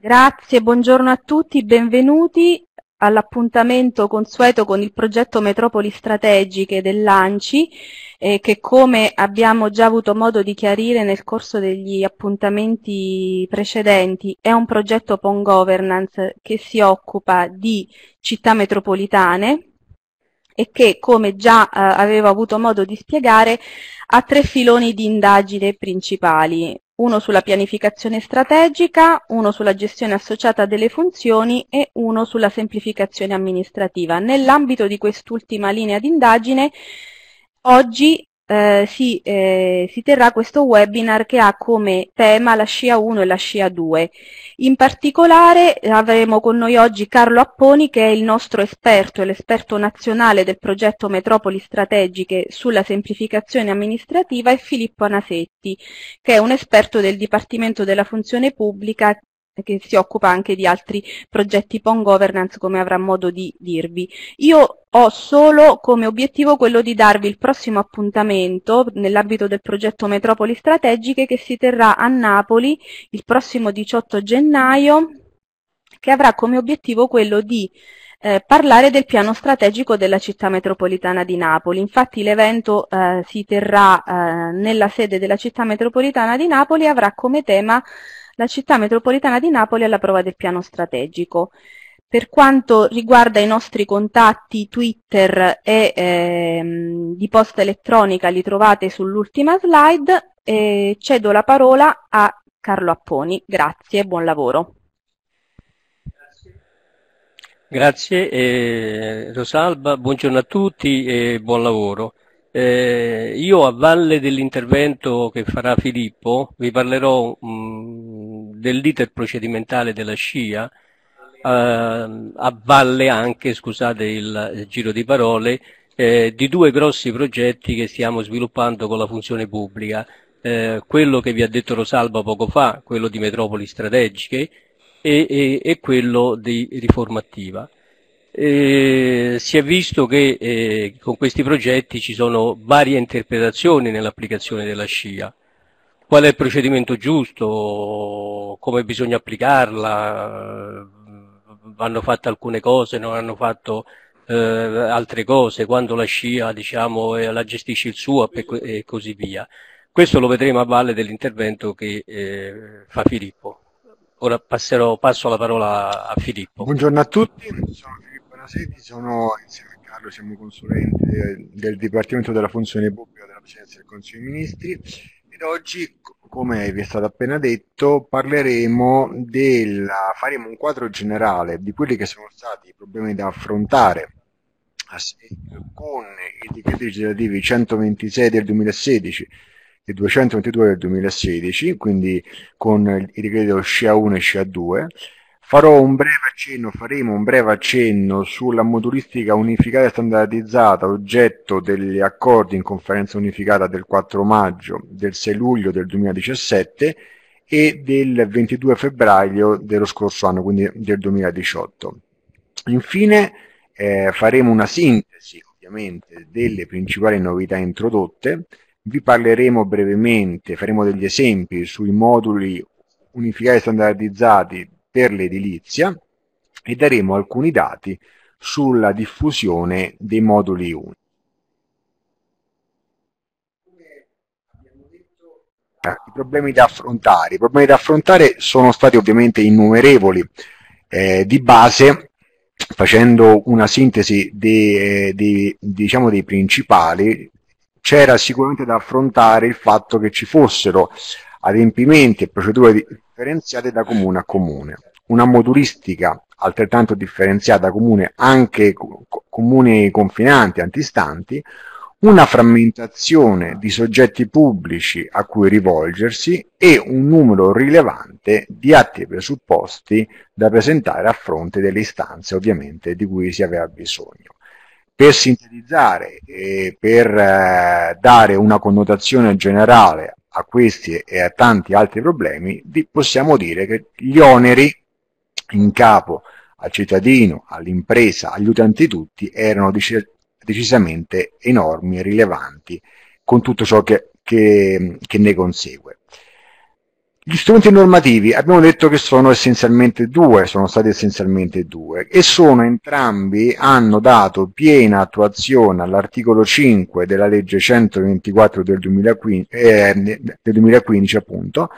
Grazie, buongiorno a tutti, benvenuti all'appuntamento consueto con il progetto Metropoli Strategiche dell'ANCI eh, che come abbiamo già avuto modo di chiarire nel corso degli appuntamenti precedenti è un progetto PON Governance che si occupa di città metropolitane e che come già eh, avevo avuto modo di spiegare ha tre filoni di indagine principali uno sulla pianificazione strategica, uno sulla gestione associata delle funzioni e uno sulla semplificazione amministrativa. Nell'ambito di quest'ultima linea d'indagine Oggi eh, si, eh, si, terrà questo webinar che ha come tema la scia 1 e la scia 2. In particolare avremo con noi oggi Carlo Apponi che è il nostro esperto, l'esperto nazionale del progetto Metropoli Strategiche sulla semplificazione amministrativa e Filippo Anasetti che è un esperto del Dipartimento della Funzione Pubblica che si occupa anche di altri progetti PON governance come avrà modo di dirvi. Io ho solo come obiettivo quello di darvi il prossimo appuntamento nell'ambito del progetto Metropoli Strategiche che si terrà a Napoli il prossimo 18 gennaio che avrà come obiettivo quello di eh, parlare del piano strategico della città metropolitana di Napoli. Infatti l'evento eh, si terrà eh, nella sede della città metropolitana di Napoli e avrà come tema la città metropolitana di Napoli alla prova del piano strategico. Per quanto riguarda i nostri contatti Twitter e ehm, di posta elettronica li trovate sull'ultima slide e cedo la parola a Carlo Apponi. Grazie e buon lavoro. Grazie eh, Rosalba, buongiorno a tutti e buon lavoro. Eh, io a valle dell'intervento che farà Filippo vi parlerò mh, mm, dell'iter procedimentale della scia eh, valle anche, scusate il giro di parole, eh, di due grossi progetti che stiamo sviluppando con la funzione pubblica. Eh, quello che vi ha detto Rosalba poco fa, quello di metropoli strategiche e, e, e quello di riformattiva. Eh, si è visto che eh, con questi progetti ci sono varie interpretazioni nell'applicazione della scia qual è il procedimento giusto, come bisogna applicarla, vanno fatte alcune cose, non hanno fatto eh, altre cose, quando la scia diciamo, eh, la gestisce il suo e così via. Questo lo vedremo a valle dell'intervento che eh, fa Filippo. Ora passerò, passo la parola a Filippo. Buongiorno a tutti, sono Filippo Nasetti, sono insieme a Carlo, siamo consulenti del Dipartimento della Funzione Pubblica della Presidenza del Consiglio dei Ministri oggi, come vi è stato appena detto, parleremo della, faremo un quadro generale di quelli che sono stati i problemi da affrontare con i decreti legislativi 126 del 2016 e 222 del 2016, quindi con il decreto SCA 1 e SCA 2, Farò un breve accenno, faremo un breve accenno sulla modulistica unificata e standardizzata, oggetto degli accordi in conferenza unificata del 4 maggio, del 6 luglio del 2017 e del 22 febbraio dello scorso anno, quindi del 2018. Infine eh, faremo una sintesi ovviamente delle principali novità introdotte, vi parleremo brevemente, faremo degli esempi sui moduli unificati e standardizzati per l'edilizia e daremo alcuni dati sulla diffusione dei moduli unici. I problemi da affrontare. I problemi da affrontare sono stati ovviamente innumerevoli. Eh, di base, facendo una sintesi dei, eh, dei, diciamo dei principali, c'era sicuramente da affrontare il fatto che ci fossero adempimenti e procedure di, differenziate da comune a comune. Una modulistica altrettanto differenziata comune anche comuni confinanti, antistanti, una frammentazione di soggetti pubblici a cui rivolgersi e un numero rilevante di atti e presupposti da presentare a fronte delle istanze ovviamente di cui si aveva bisogno. Per sintetizzare e per eh, dare una connotazione generale a questi e a tanti altri problemi, possiamo dire che gli oneri in capo al cittadino, all'impresa, agli utenti tutti erano decisamente enormi e rilevanti con tutto ciò che, che, che ne consegue. Gli strumenti normativi abbiamo detto che sono essenzialmente due, sono stati essenzialmente due, e sono entrambi, hanno dato piena attuazione all'articolo 5 della legge 124 del 2015, eh, del 2015 appunto,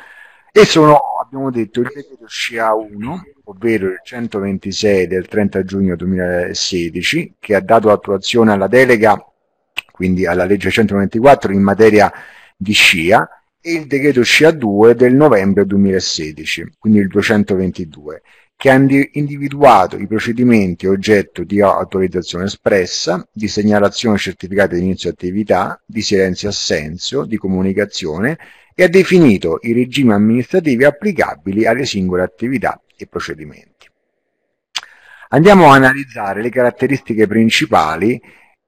e sono, abbiamo detto, il decreto SCIA 1, ovvero il 126 del 30 giugno 2016, che ha dato attuazione alla delega, quindi alla legge 124 in materia di SCIA, e il decreto CA2 del novembre 2016, quindi il 222, che ha individuato i procedimenti oggetto di autorizzazione espressa, di segnalazione certificata di inizio attività, di silenzio assenso, di comunicazione e ha definito i regimi amministrativi applicabili alle singole attività e procedimenti. Andiamo a analizzare le caratteristiche principali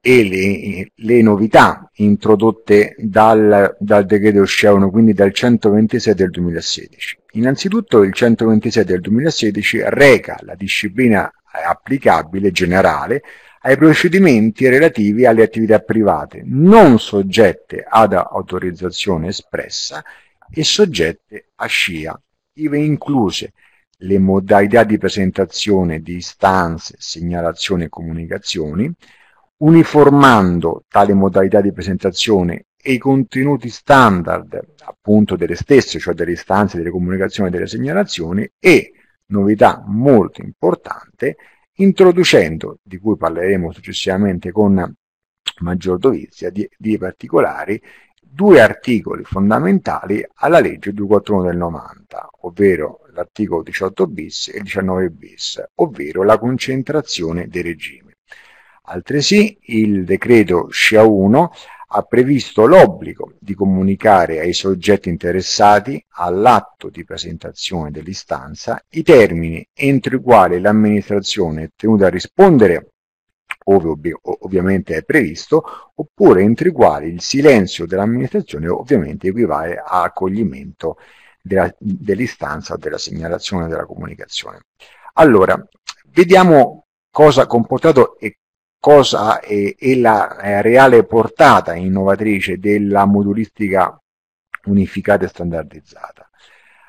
e le, le novità introdotte dal, dal decreto Oceano, quindi dal 126 del 2016. Innanzitutto il 126 del 2016 reca la disciplina eh, applicabile generale ai procedimenti relativi alle attività private non soggette ad autorizzazione espressa e soggette a SCIA, ive incluse le modalità di presentazione di istanze, segnalazioni e comunicazioni, uniformando tale modalità di presentazione e i contenuti standard appunto delle stesse, cioè delle istanze, delle comunicazioni e delle segnalazioni e, novità molto importante, introducendo, di cui parleremo successivamente con maggior dovizia di, di particolari, due articoli fondamentali alla legge 241 del 90, ovvero l'articolo 18 bis e 19 bis, ovvero la concentrazione dei regimi. Altresì il decreto SCIA 1 ha previsto l'obbligo di comunicare ai soggetti interessati all'atto di presentazione dell'istanza i termini entro i quali l'amministrazione è tenuta a rispondere ove ovvi- ovviamente è previsto, oppure entro i quali il silenzio dell'amministrazione ovviamente equivale a accoglimento della, dell'istanza, della segnalazione, della comunicazione. Allora, vediamo cosa ha comportato e cosa è, è la è reale portata innovatrice della modulistica unificata e standardizzata.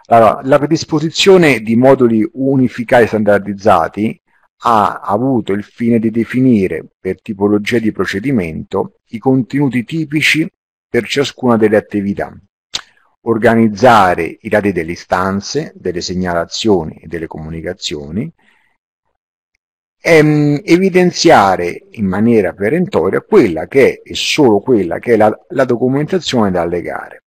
Allora, la predisposizione di moduli unificati e standardizzati ha avuto il fine di definire per tipologia di procedimento i contenuti tipici per ciascuna delle attività, organizzare i dati delle istanze, delle segnalazioni e delle comunicazioni, ehm, evidenziare in maniera perentoria quella che è, e solo quella che è la, la documentazione da allegare.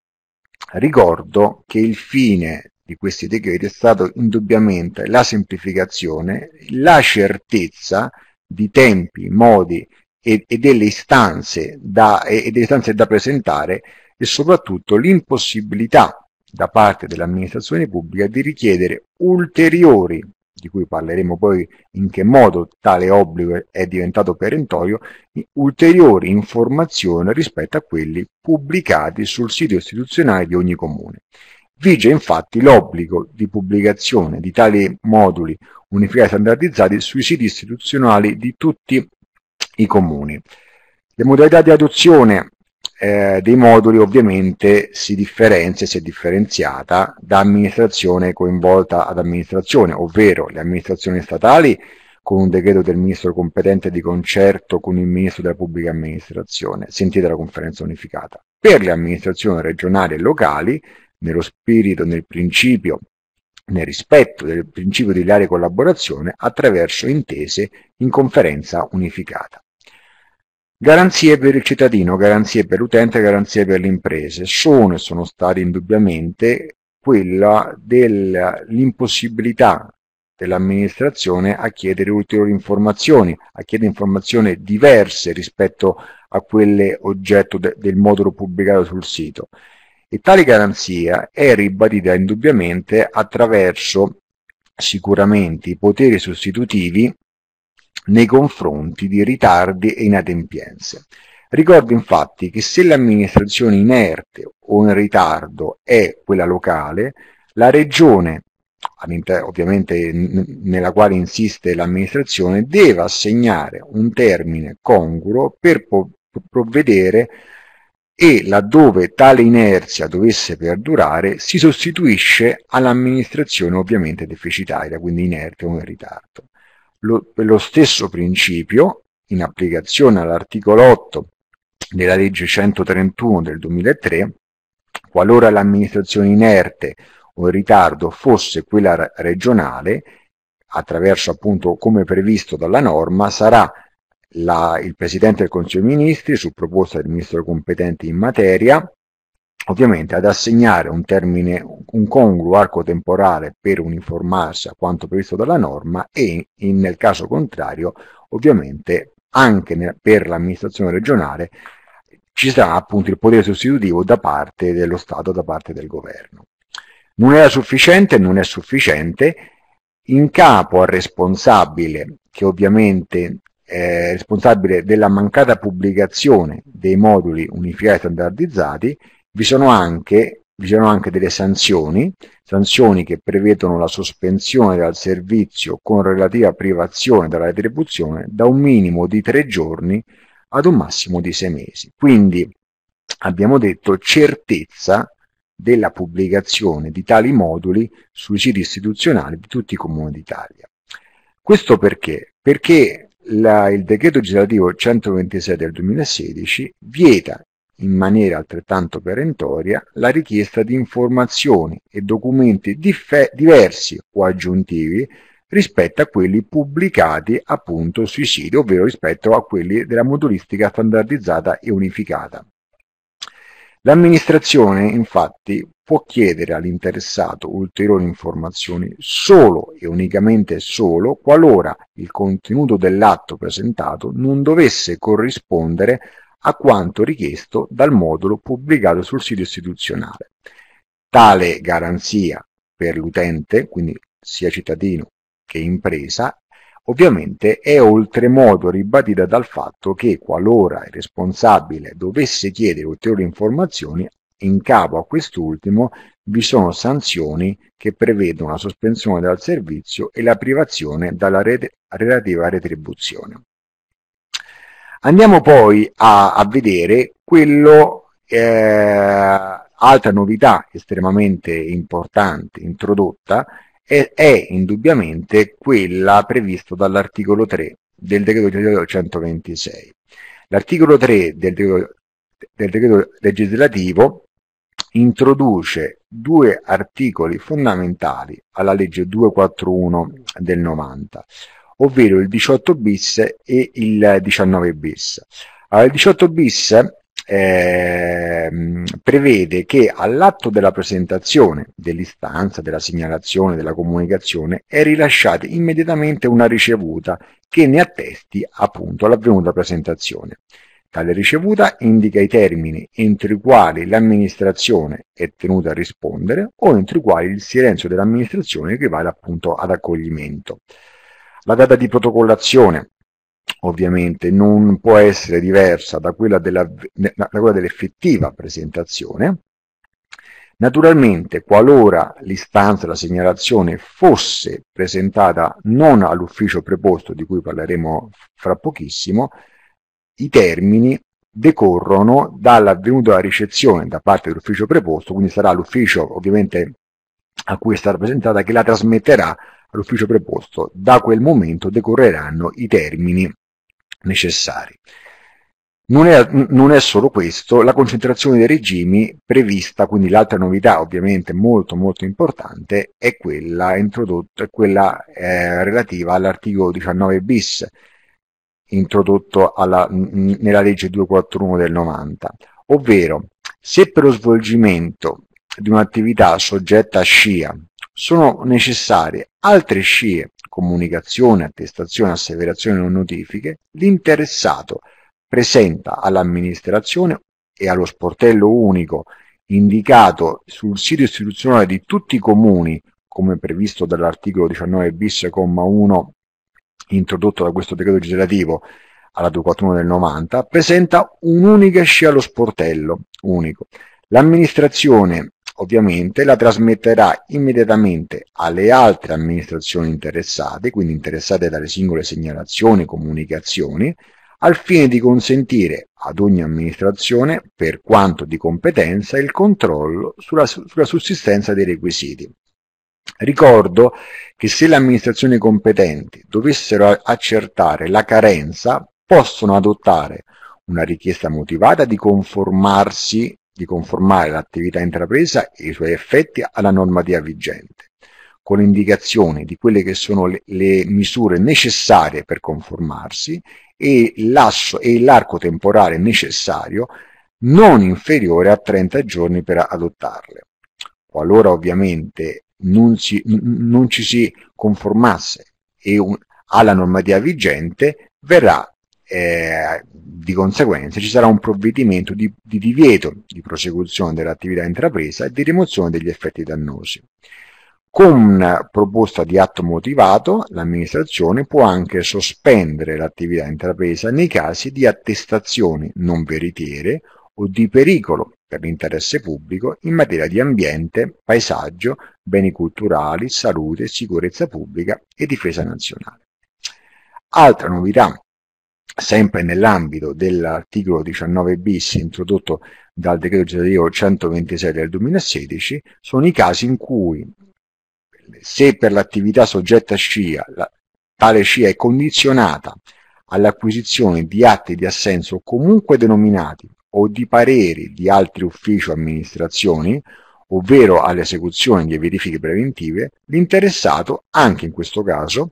Ricordo che il fine di questi decreti è stato indubbiamente la semplificazione, la certezza di tempi, modi e, e delle istanze da, e, e delle istanze da presentare e soprattutto l'impossibilità da parte dell'amministrazione pubblica di richiedere ulteriori di cui parleremo poi in che modo tale obbligo è diventato perentorio, ulteriori informazioni rispetto a quelli pubblicati sul sito istituzionale di ogni comune. Vige infatti l'obbligo di pubblicazione di tali moduli unificati e standardizzati sui siti istituzionali di tutti i comuni. Le modalità di adozione eh, dei moduli ovviamente si differenzia, si è differenziata da amministrazione coinvolta ad amministrazione, ovvero le amministrazioni statali con un decreto del ministro competente di concerto con il ministro della pubblica amministrazione, sentita la conferenza unificata. Per le amministrazioni regionali e locali, nello spirito, nel principio, nel rispetto del principio di leale collaborazione, attraverso intese in conferenza unificata. Garanzie per il cittadino, garanzie per l'utente, garanzie per le imprese sono e sono state indubbiamente quella dell'impossibilità dell'amministrazione a chiedere ulteriori informazioni, a chiedere informazioni diverse rispetto a quelle oggetto de- del modulo pubblicato sul sito. E tale garanzia è ribadita indubbiamente attraverso sicuramente i poteri sostitutivi nei confronti di ritardi e inadempienze. Ricordo infatti che se l'amministrazione inerte o in ritardo è quella locale, la regione, ovviamente nella quale insiste l'amministrazione, deve assegnare un termine congruo per provvedere e laddove tale inerzia dovesse perdurare si sostituisce all'amministrazione ovviamente deficitaria, quindi inerte o in ritardo. Lo, lo stesso principio, in applicazione all'articolo 8 della legge 131 del 2003, qualora l'amministrazione inerte o in ritardo fosse quella regionale, attraverso appunto come previsto dalla norma, sarà la, il Presidente del Consiglio dei Ministri, su proposta del Ministro competente in materia, Ovviamente ad assegnare un termine, un congruo arco temporale per uniformarsi a quanto previsto dalla norma e in, nel caso contrario ovviamente anche nel, per l'amministrazione regionale ci sarà appunto il potere sostitutivo da parte dello Stato, da parte del governo. Non era sufficiente, non è sufficiente, in capo al responsabile, che ovviamente è responsabile della mancata pubblicazione dei moduli unificati standardizzati, vi sono anche, vi sono anche delle sanzioni, sanzioni che prevedono la sospensione dal servizio con relativa privazione dalla retribuzione da un minimo di tre giorni ad un massimo di sei mesi. Quindi abbiamo detto certezza della pubblicazione di tali moduli sui siti istituzionali di tutti i comuni d'Italia. Questo perché? Perché la, il decreto legislativo 126 del 2016 vieta in maniera altrettanto perentoria la richiesta di informazioni e documenti diversi o aggiuntivi rispetto a quelli pubblicati appunto sui siti, ovvero rispetto a quelli della motoristica standardizzata e unificata. L'amministrazione infatti può chiedere all'interessato ulteriori informazioni solo e unicamente solo qualora il contenuto dell'atto presentato non dovesse corrispondere a quanto richiesto dal modulo pubblicato sul sito istituzionale. Tale garanzia per l'utente, quindi sia cittadino che impresa, ovviamente è oltremodo ribadita dal fatto che qualora il responsabile dovesse chiedere ulteriori informazioni in capo a quest'ultimo vi sono sanzioni che prevedono la sospensione dal servizio e la privazione dalla rete, relativa retribuzione. Andiamo poi a, a vedere quello, eh, altra novità estremamente importante introdotta, è, è indubbiamente quella prevista dall'articolo 3 del decreto 126. L'articolo 3 del decreto, del decreto legislativo introduce due articoli fondamentali alla legge 241 del 90 ovvero il 18 bis e il 19 bis. Allora, il 18 bis eh, prevede che all'atto della presentazione dell'istanza, della segnalazione, della comunicazione è rilasciata immediatamente una ricevuta che ne attesti appunto l'avvenuta presentazione. Tale ricevuta indica i termini entro i quali l'amministrazione è tenuta a rispondere o entro i quali il silenzio dell'amministrazione equivale appunto ad accoglimento. La data di protocollazione ovviamente non può essere diversa da quella, della, da dell'effettiva presentazione. Naturalmente, qualora l'istanza la segnalazione fosse presentata non all'ufficio preposto, di cui parleremo fra pochissimo, i termini decorrono dall'avvenuta ricezione da parte dell'ufficio preposto, quindi sarà l'ufficio ovviamente a cui è stata presentata che la trasmetterà all'ufficio preposto, da quel momento decorreranno i termini necessari. Non è, non è, solo questo, la concentrazione dei regimi prevista, quindi l'altra novità ovviamente molto molto importante, è quella, è quella eh, relativa all'articolo 19 bis introdotto alla, nella legge 241 del 90, ovvero se per lo svolgimento di un'attività soggetta a scia sono necessarie altre scie, comunicazione, attestazione, asseverazione o notifiche, l'interessato presenta all'amministrazione e allo sportello unico indicato sul sito istituzionale di tutti i comuni, come previsto dall'articolo 19 bis, comma 1, introdotto da questo decreto legislativo alla 241 del 90, presenta un'unica scia allo sportello unico. L'amministrazione ovviamente la trasmetterà immediatamente alle altre amministrazioni interessate, quindi interessate dalle singole segnalazioni e comunicazioni, al fine di consentire ad ogni amministrazione, per quanto di competenza, il controllo sulla, sulla sussistenza dei requisiti. Ricordo che se le amministrazioni competenti dovessero accertare la carenza, possono adottare una richiesta motivata di conformarsi di conformare l'attività intrapresa e i suoi effetti alla normativa vigente, con indicazioni di quelle che sono le, le misure necessarie per conformarsi e, l'arco temporale necessario non inferiore a 30 giorni per adottarle. Qualora ovviamente non, si, non ci si conformasse un, alla normativa vigente, verrà eh, di conseguenza ci sarà un provvedimento di, di divieto di prosecuzione dell'attività intrapresa e di rimozione degli effetti dannosi. Con una proposta di atto motivato, l'amministrazione può anche sospendere l'attività intrapresa nei casi di attestazioni non veritiere o di pericolo per l'interesse pubblico in materia di ambiente, paesaggio, beni culturali, salute, sicurezza pubblica e difesa nazionale. Altra novità sempre nell'ambito dell'articolo 19 bis introdotto dal decreto legislativo 126 del 2016, sono i casi in cui se per l'attività soggetta a scia la, tale scia è condizionata all'acquisizione di atti di assenso comunque denominati o di pareri di altri uffici o amministrazioni, ovvero all'esecuzione di verifiche preventive, l'interessato, anche in questo caso,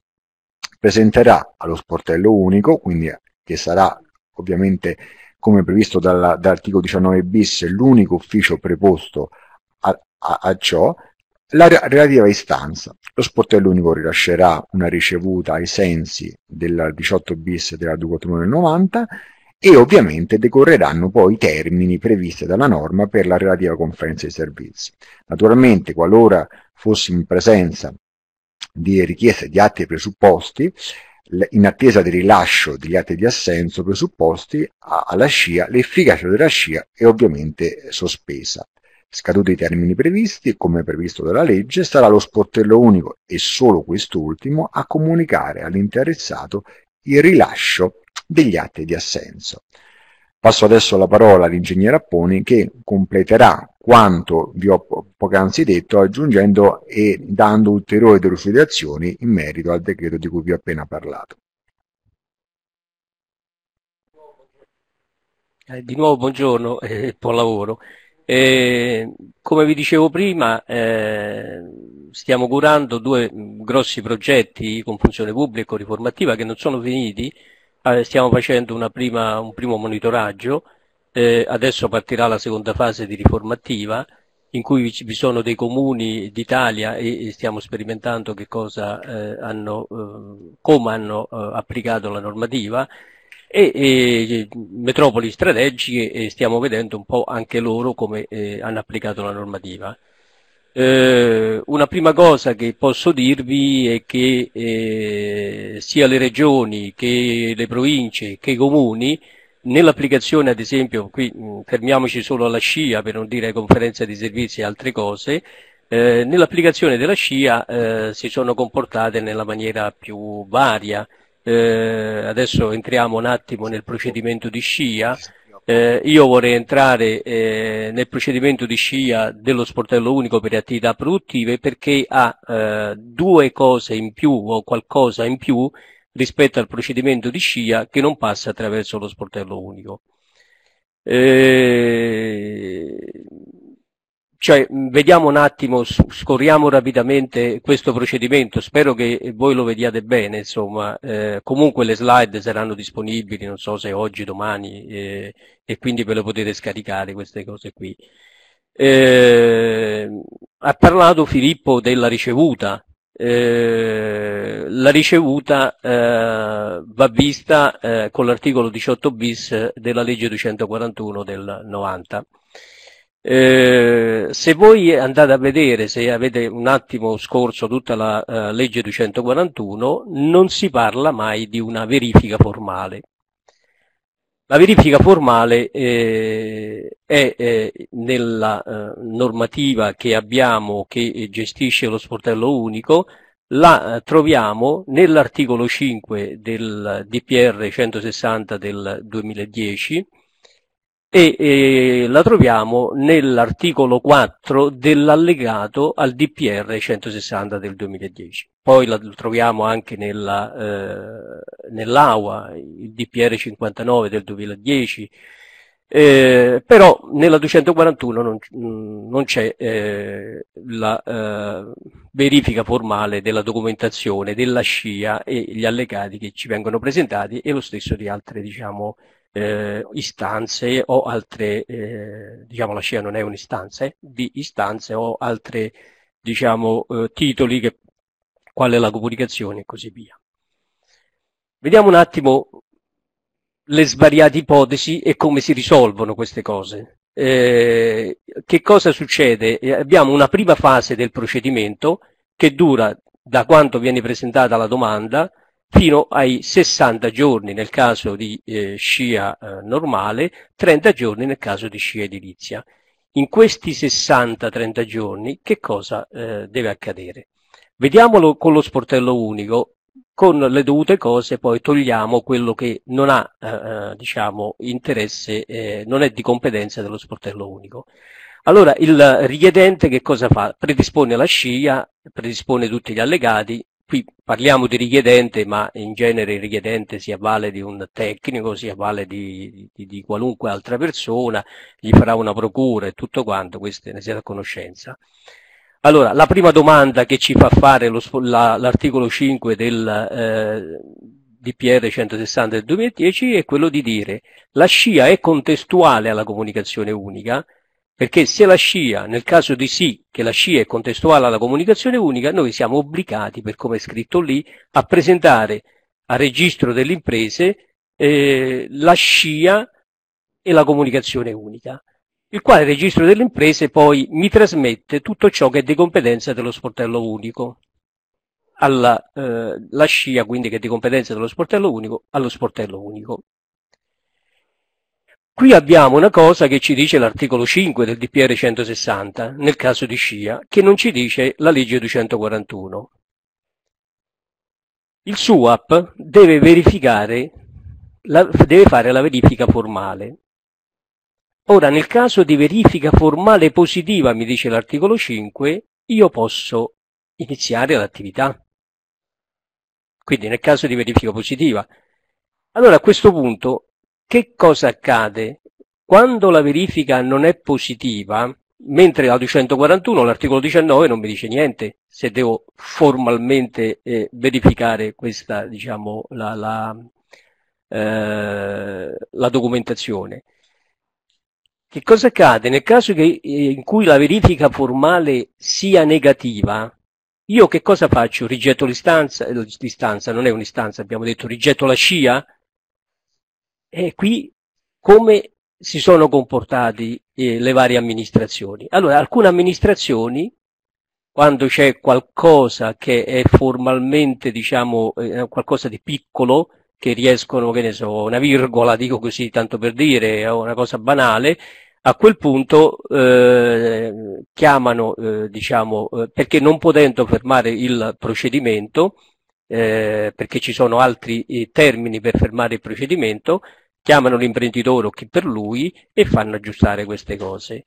presenterà allo sportello unico, quindi che sarà ovviamente come previsto dall'articolo 19 bis l'unico ufficio preposto a, a, a ciò, la relativa istanza. Lo sportello unico rilascerà una ricevuta ai sensi del 18 bis della 241 del 90 e ovviamente decorreranno poi i termini previsti dalla norma per la relativa conferenza di servizi. Naturalmente, qualora fossi in presenza di richieste di atti e presupposti in attesa del rilascio degli atti di assenso presupposti alla scia, l'efficacia della scia è ovviamente sospesa. Scaduti i termini previsti, come previsto dalla legge, sarà lo sportello unico e solo quest'ultimo a comunicare all'interessato il rilascio degli atti di assenso. Passo adesso la parola all'ingegnere Apponi che completerà quanto vi ho poc'anzi detto aggiungendo e dando ulteriori delucidazioni in merito al decreto di cui vi ho appena parlato. Eh, di nuovo buongiorno e eh, buon lavoro. Eh, come vi dicevo prima, eh, stiamo curando due mm, grossi progetti con funzione pubblica e riformativa che non sono finiti, Ah, stiamo facendo prima, un primo monitoraggio, eh, adesso partirà la seconda fase di riformattiva in cui vi sono dei comuni d'Italia e, e stiamo sperimentando che cosa, eh, hanno, eh, come hanno eh, applicato la normativa e, e, eh, metropoli strategiche e stiamo vedendo un po' anche loro come eh, hanno applicato la normativa. Eh, una prima cosa che posso dirvi è che eh, sia le regioni che le province che i comuni nell'applicazione ad esempio, qui mh, mm, fermiamoci solo alla scia per non dire conferenza di servizi e altre cose, eh, nell'applicazione della scia eh, si sono comportate nella maniera più varia. Eh, adesso entriamo un attimo nel procedimento di scia eh, io vorrei entrare eh, nel procedimento di scia dello sportello unico per le attività produttive perché ha eh, due cose in più o qualcosa in più rispetto al procedimento di scia che non passa attraverso lo sportello unico. Eh, cioè, vediamo un attimo, scorriamo rapidamente questo procedimento, spero che voi lo vediate bene, insomma, eh, comunque le slide saranno disponibili, non so se oggi, domani, eh, e quindi ve le potete scaricare queste cose qui. Eh, ha parlato Filippo della ricevuta, eh, la ricevuta eh, va vista eh, con l'articolo 18 bis della legge 241 del 90. Eh, se voi andate a vedere, se avete un attimo scorso tutta la eh, legge 241, non si parla mai di una verifica formale. La verifica formale eh, è eh, nella eh, normativa che abbiamo che gestisce lo sportello unico, la troviamo nell'articolo 5 del DPR 160 del 2010 e, e la troviamo nell'articolo 4 dell'allegato al DPR 160 del 2010. Poi la troviamo anche nella, eh, nell'AUA, il DPR 59 del 2010, eh, però nella 241 non, non c'è eh, la eh, verifica formale della documentazione della scia e gli allegati che ci vengono presentati e lo stesso di altre diciamo, eh, istanze o altre, eh, diciamo la SCIA non è un'istanza, eh, di istanze o altri diciamo, eh, titoli, che, qual è la comunicazione e così via. Vediamo un attimo le svariate ipotesi e come si risolvono queste cose. Eh, che cosa succede? Eh, abbiamo una prima fase del procedimento che dura da quando viene presentata la domanda fino ai 60 giorni nel caso di eh, scia eh, normale, 30 giorni nel caso di scia edilizia. In questi 60-30 giorni che cosa eh, deve accadere? Vediamolo con lo sportello unico, con le dovute cose poi togliamo quello che non ha eh, eh, diciamo, interesse, eh, non è di competenza dello sportello unico. Allora il richiedente che cosa fa? Predispone la scia, predispone tutti gli allegati, qui parliamo di richiedente, ma in genere il richiedente si avvale di un tecnico, si avvale di, di, di qualunque altra persona, gli farà una procura e tutto quanto, questo ne siete a conoscenza. Allora, la prima domanda che ci fa fare l'articolo la, 5 del eh, DPR 160 del 2010 è quello di dire la scia è contestuale alla comunicazione unica, perché sia la scia, nel caso di sì, che la scia è contestuale alla comunicazione unica, noi siamo obbligati, per come è scritto lì, a presentare a registro delle imprese eh, la scia e la comunicazione unica, il quale registro delle imprese poi mi trasmette tutto ciò che è di competenza dello sportello unico. Alla, eh, la scia quindi che è di competenza dello sportello unico allo sportello unico Qui abbiamo una cosa che ci dice l'articolo 5 del DPR 160, nel caso di scia, che non ci dice la legge 241. Il SUAP deve, la, deve fare la verifica formale. Ora, nel caso di verifica formale positiva, mi dice l'articolo 5, io posso iniziare l'attività. Quindi nel caso di verifica positiva. Allora, a questo punto, che cosa accade? Quando la verifica non è positiva, mentre la 241, l'articolo 19 non mi dice niente se devo formalmente eh, verificare questa, diciamo, la, la, eh, la, documentazione. Che cosa accade? Nel caso che, eh, in cui la verifica formale sia negativa, io che cosa faccio? Rigetto l'istanza, l'istanza eh, non è un'istanza, abbiamo detto rigetto la scia, e qui come si sono comportati eh, le varie amministrazioni. Allora, alcune amministrazioni, quando c'è qualcosa che è formalmente, diciamo, eh, qualcosa di piccolo, che riescono, che ne so, una virgola, dico così, tanto per dire, o una cosa banale, a quel punto eh, chiamano, eh, diciamo, eh, perché non potendo fermare il procedimento, eh, perché ci sono altri eh, termini per fermare il procedimento, chiamano l'imprenditore o chi per lui e fanno aggiustare queste cose.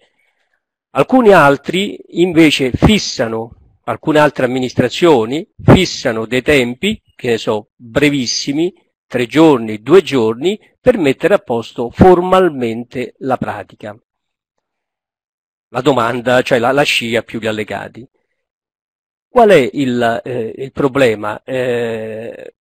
Alcuni altri invece fissano, alcune altre amministrazioni fissano dei tempi, che ne so, brevissimi, tre giorni, due giorni, per mettere a posto formalmente la pratica. La domanda, cioè la, la scia più gli allegati. Qual è il, eh, il problema? Eh,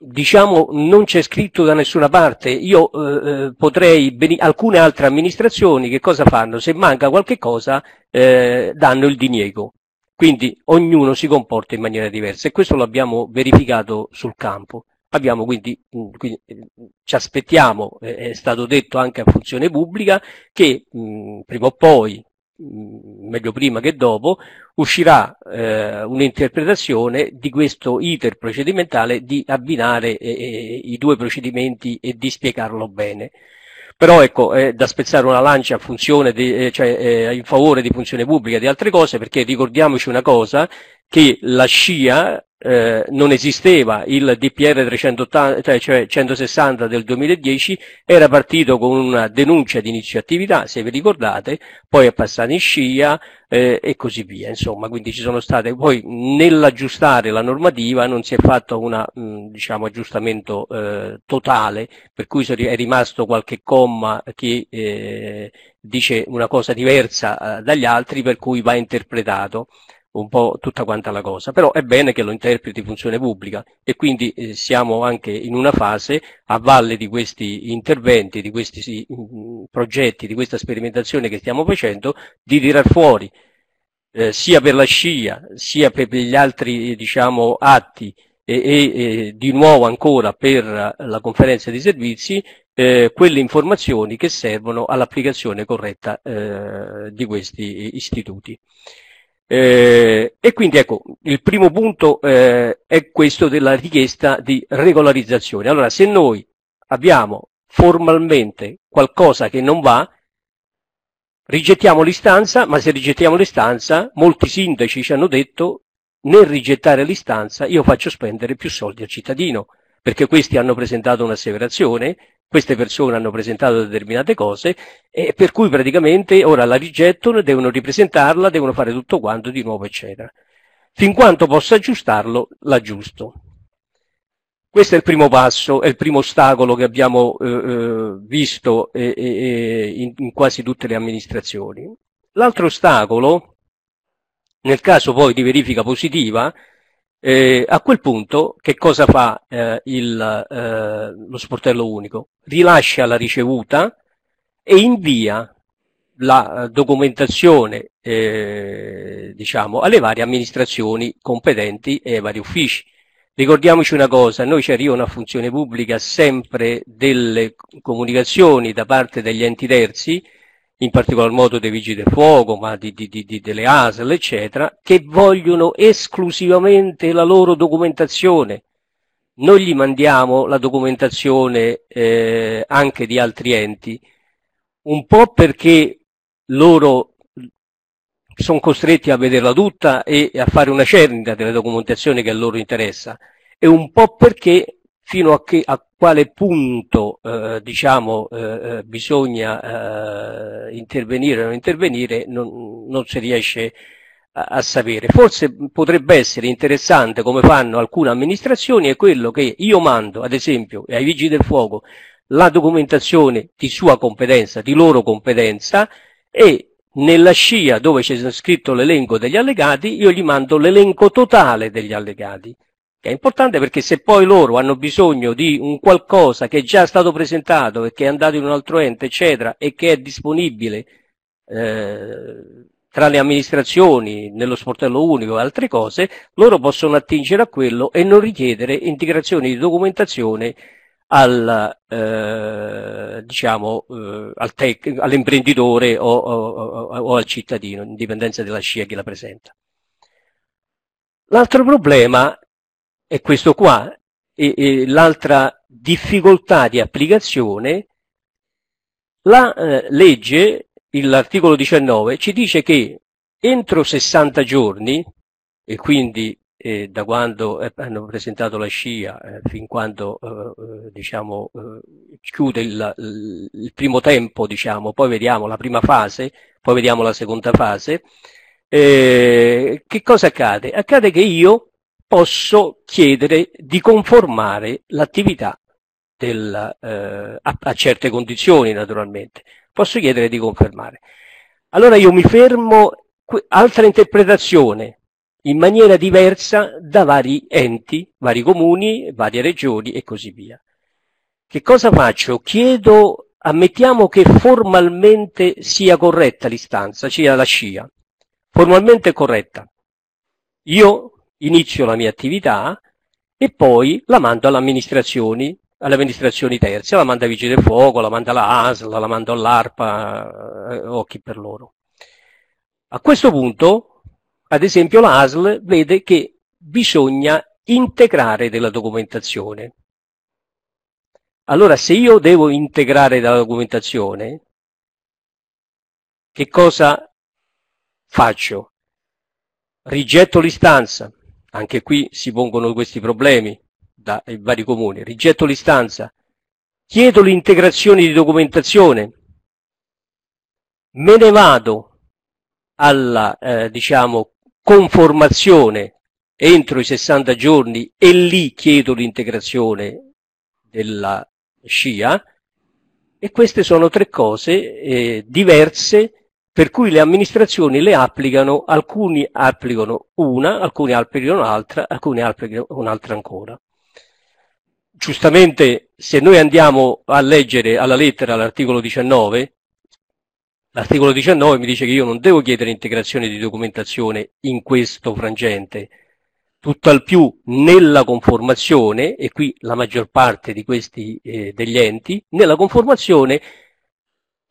diciamo non c'è scritto da nessuna parte. Io eh, eh potrei, alcune altre amministrazioni che cosa fanno? Se manca qualche cosa eh, danno il diniego. Quindi ognuno si comporta in maniera diversa e questo l'abbiamo verificato sul campo. Abbiamo quindi, mm, quindi eh, ci aspettiamo, eh, è stato detto anche a funzione pubblica, che mh, mm, prima o poi Mm, meglio prima che dopo, uscirà eh, un'interpretazione di questo iter procedimentale di abbinare eh, eh, i due procedimenti e di spiegarlo bene. Però ecco, è da spezzare una lancia a funzione di, eh, cioè, eh, in favore di funzione pubblica e di altre cose, perché ricordiamoci una cosa, che la scia eh, non esisteva il DPR 380, cioè 160 cioè del 2010, era partito con una denuncia di inizio attività, se vi ricordate, poi è passato in scia eh, e così via. Insomma, quindi ci sono state poi nell'aggiustare la normativa non si è fatto un mm, diciamo, aggiustamento eh, totale, per cui è rimasto qualche comma che eh, dice una cosa diversa eh, dagli altri, per cui va interpretato un po' tutta quanta la cosa, però è bene che lo interpreti funzione pubblica e quindi eh, siamo anche in una fase a valle di questi interventi, di questi sì, mm, mm, progetti, di questa sperimentazione che stiamo facendo, di tirar fuori eh, sia per la scia sia per gli altri eh, diciamo, atti e, e, e di nuovo ancora per la conferenza di servizi eh, quelle informazioni che servono all'applicazione corretta eh, di questi eh, istituti. Eh, e quindi ecco, il primo punto eh, è questo della richiesta di regolarizzazione. Allora, se noi abbiamo formalmente qualcosa che non va, rigettiamo l'istanza, ma se rigettiamo l'istanza, molti sindaci ci hanno detto, nel rigettare l'istanza io faccio spendere più soldi al cittadino, perché questi hanno presentato un'asseverazione, queste persone hanno presentato determinate cose e per cui praticamente ora la rigettano, devono ripresentarla, devono fare tutto quanto di nuovo, eccetera. Fin quanto possa aggiustarlo, l'aggiusto. Questo è il primo passo, è il primo ostacolo che abbiamo eh, eh visto eh, eh, in, in quasi tutte le amministrazioni. L'altro ostacolo, nel caso poi di verifica positiva, eh, a quel punto che cosa fa eh, il, eh, lo sportello unico? Rilascia la ricevuta e invia la eh, documentazione eh, diciamo, alle varie amministrazioni competenti e ai vari uffici. Ricordiamoci una cosa, noi ci arriva una funzione pubblica sempre delle comunicazioni da parte degli enti terzi in particolar modo dei vigili del fuoco, ma di, di, di, delle ASL, eccetera, che vogliono esclusivamente la loro documentazione. Noi gli mandiamo la documentazione eh, anche di altri enti, un po' perché loro sono costretti a vederla tutta e a fare una cernita della documentazione che a loro interessa, e un po' perché fino a, che, a quale punto eh, diciamo, eh, eh, bisogna eh, intervenire o non intervenire non, non si riesce a, a, sapere. Forse potrebbe essere interessante come fanno alcune amministrazioni è quello che io mando ad esempio ai vigili del fuoco la documentazione di sua competenza, di loro competenza e nella scia dove c'è scritto l'elenco degli allegati io gli mando l'elenco totale degli allegati che È importante perché se poi loro hanno bisogno di un qualcosa che è già stato presentato, che è andato in un altro ente, eccetera, e che è disponibile eh, tra le amministrazioni, nello sportello unico e altre cose, loro possono attingere a quello e non richiedere integrazioni di documentazione al, eh, diciamo, eh, al all'imprenditore o, o, o, o, al cittadino, in dipendenza della scia che la presenta. L'altro problema è questo qua. E, e l'altra difficoltà di applicazione, la eh, legge, l'articolo 19, ci dice che entro 60 giorni, e quindi eh, da quando eh, hanno presentato la scia eh, fin quando eh, eh, diciamo, eh, chiude il, il, primo tempo, diciamo, poi vediamo la prima fase, poi vediamo la seconda fase, che cosa accade? Accade che io posso chiedere di conformare l'attività eh, a, a, certe condizioni naturalmente, posso chiedere di confermare. Allora io mi fermo, altra interpretazione, in maniera diversa da vari enti, vari comuni, varie regioni e così via. Che cosa faccio? Chiedo, ammettiamo che formalmente sia corretta l'istanza, sia la scia, formalmente corretta. Io inizio la mia attività e poi la mando alle amministrazioni, alle amministrazioni terze, la mando ai Vigili del Fuoco, la mando alla ASL, la mando all'ARPA eh, o per loro. A questo punto, ad esempio, la ASL vede che bisogna integrare della documentazione. Allora, se io devo integrare della documentazione, che cosa faccio? Rigetto l'istanza, anche qui si pongono questi problemi dai eh, vari comuni. Rigetto l'istanza. Chiedo l'integrazione di documentazione. Me ne vado alla, eh, diciamo, conformazione entro i 60 giorni e lì chiedo l'integrazione della scia e queste sono tre cose eh, diverse per cui le amministrazioni le applicano, alcuni applicano una, alcuni applicano un'altra, alcuni applicano un'altra ancora. Giustamente se noi andiamo a leggere alla lettera l'articolo 19, l'articolo 19 mi dice che io non devo chiedere integrazione di documentazione in questo frangente, tutt'al più nella conformazione, e qui la maggior parte di questi, eh, degli enti, nella conformazione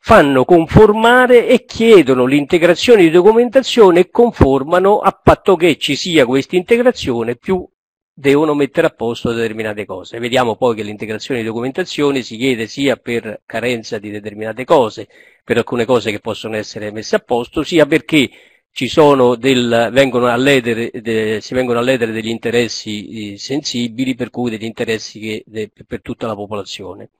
fanno conformare e chiedono l'integrazione di documentazione e conformano a patto che ci sia questa integrazione più devono mettere a posto determinate cose. Vediamo poi che l'integrazione di documentazione si chiede sia per carenza di determinate cose, per alcune cose che possono essere messe a posto, sia perché del, vengono ledere, de, si vengono a ledere degli interessi eh, sensibili, per cui degli interessi che, de, per tutta la popolazione.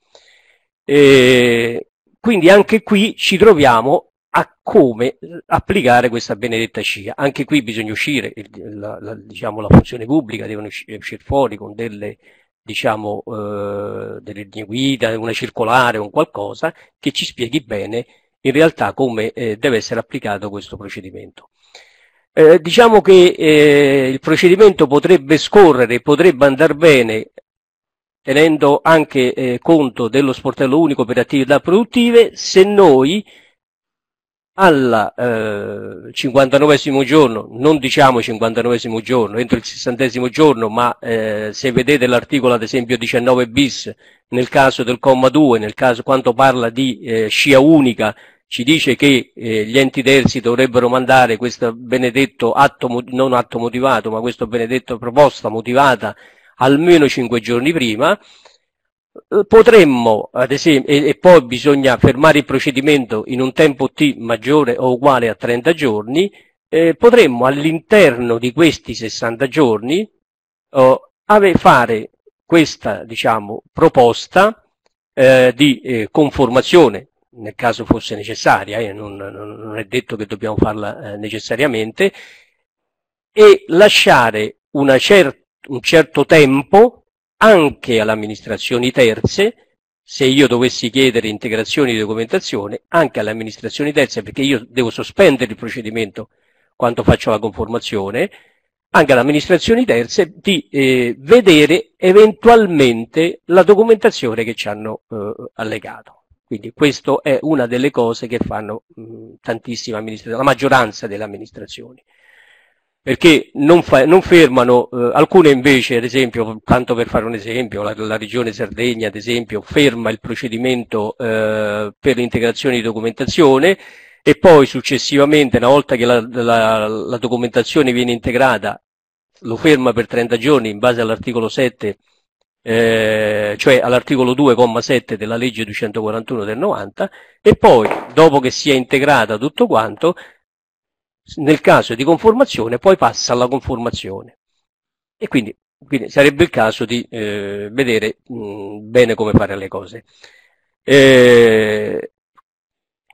E quindi anche qui ci troviamo a come applicare questa benedetta scia. Anche qui bisogna uscire, la, la, diciamo, la funzione pubblica deve uscire, fuori con delle, diciamo, eh, delle linee guida, una circolare, un qualcosa che ci spieghi bene in realtà come eh, deve essere applicato questo procedimento. Eh, diciamo che eh, il procedimento potrebbe scorrere, potrebbe andare bene tenendo anche eh, conto dello sportello unico per attività produttive, se noi al eh, 59 giorno, non diciamo 59 giorno, entro il 60 giorno, ma eh, se vedete l'articolo ad esempio 19 bis, nel caso del comma 2, nel caso quanto parla di eh, scia unica, ci dice che eh, gli enti terzi dovrebbero mandare questo benedetto atto, non atto motivato, ma questa benedetta proposta motivata almeno 5 giorni prima, eh, potremmo, ad esempio, e, e, poi bisogna fermare il procedimento in un tempo T maggiore o uguale a 30 giorni, eh, potremmo all'interno di questi 60 giorni oh, ave, fare questa diciamo, proposta eh, di eh, conformazione, nel caso fosse necessaria, eh, non, non, è detto che dobbiamo farla necessariamente, e lasciare una certa un certo tempo anche alle amministrazioni terze, se io dovessi chiedere integrazioni di documentazione, anche alle amministrazioni terze, perché io devo sospendere il procedimento quando faccio la conformazione, anche alle amministrazioni terze di eh, vedere eventualmente la documentazione che ci hanno eh, allegato. Quindi questa è una delle cose che fanno mh, tantissime amministrazioni, la maggioranza delle amministrazioni perché non, fa, non fermano, eh, alcune invece, ad esempio, tanto per fare un esempio, la, la regione Sardegna, ad esempio, ferma il procedimento eh, per l'integrazione di documentazione e poi successivamente, una volta che la, la, la documentazione viene integrata, lo ferma per 30 giorni in base all'articolo 7 eh, cioè all'articolo 2,7 della legge 241 del 90 e poi dopo che si è integrata tutto quanto nel caso di conformazione poi passa alla conformazione. E quindi, quindi sarebbe il caso di eh, vedere mh, bene come fare le cose. Eh,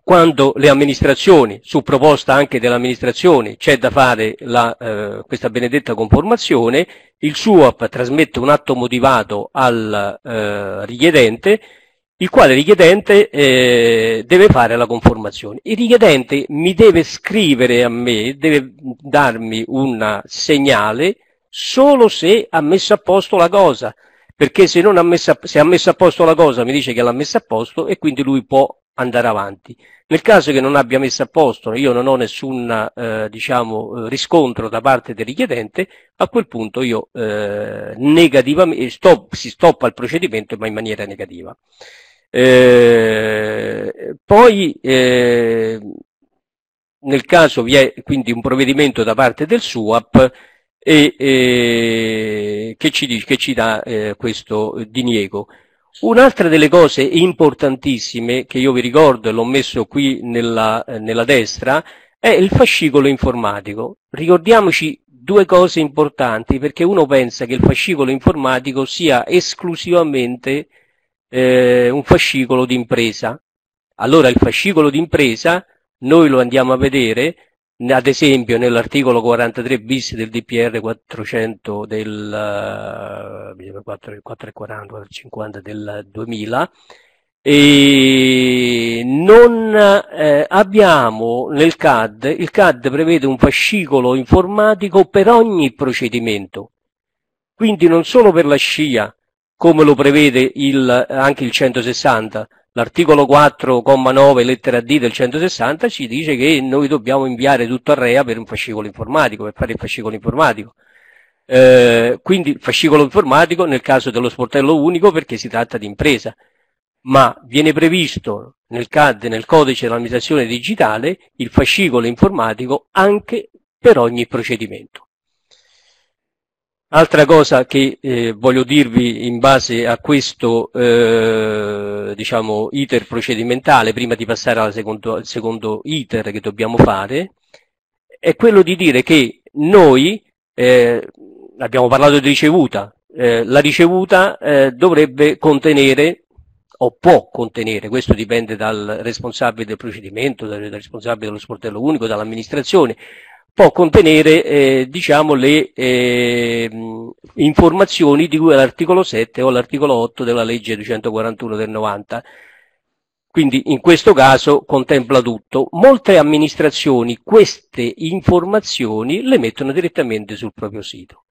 quando le amministrazioni, su proposta anche delle amministrazioni, c'è da fare la, eh, questa benedetta conformazione, il SUAP trasmette un atto motivato al eh, richiedente il quale richiedente eh, deve fare la conformazione. Il richiedente mi deve scrivere a me, deve darmi un segnale solo se ha messo a posto la cosa, perché se, non ha, messo a, se ha messo a posto la cosa mi dice che l'ha messa a posto e quindi lui può andare avanti. Nel caso che non abbia messo a posto, io non ho nessun eh, diciamo, eh, riscontro da parte del richiedente, a quel punto io eh, negativamente, stop, si stoppa il procedimento ma in maniera negativa. Eh, poi eh, nel caso vi è quindi un provvedimento da parte del SUAP e, e, eh, che, ci, che, ci, dà eh, questo diniego. Un'altra delle cose importantissime che io vi ricordo e l'ho messo qui nella, nella destra è il fascicolo informatico. Ricordiamoci due cose importanti perché uno pensa che il fascicolo informatico sia esclusivamente eh, un fascicolo d'impresa. Allora il fascicolo d'impresa noi lo andiamo a vedere ad esempio nell'articolo 43 bis del DPR 400 del 440 eh, 50 del 2000 e non eh, abbiamo nel CAD, il CAD prevede un fascicolo informatico per ogni procedimento, quindi non solo per la scia, come lo prevede il, anche il 160. L'articolo 4,9 lettera D del 160 ci dice che noi dobbiamo inviare tutto a REA per un fascicolo informatico, per fare il fascicolo informatico. Eh, quindi il fascicolo informatico nel caso dello sportello unico perché si tratta di impresa, ma viene previsto nel CAD, nel codice dell'amministrazione digitale, il fascicolo informatico anche per ogni procedimento. Altra cosa che eh, voglio dirvi in base a questo eh, diciamo, iter procedimentale, prima di passare al secondo, al secondo, iter che dobbiamo fare, è quello di dire che noi, eh, abbiamo parlato di ricevuta, eh, la ricevuta eh, dovrebbe contenere o può contenere, questo dipende dal responsabile del procedimento, dal responsabile dello sportello unico, dall'amministrazione, può contenere eh, diciamo, le eh, informazioni di cui l'articolo 7 o l'articolo 8 della legge 241 del 90. Quindi in questo caso contempla tutto. Molte amministrazioni queste informazioni le mettono direttamente sul proprio sito.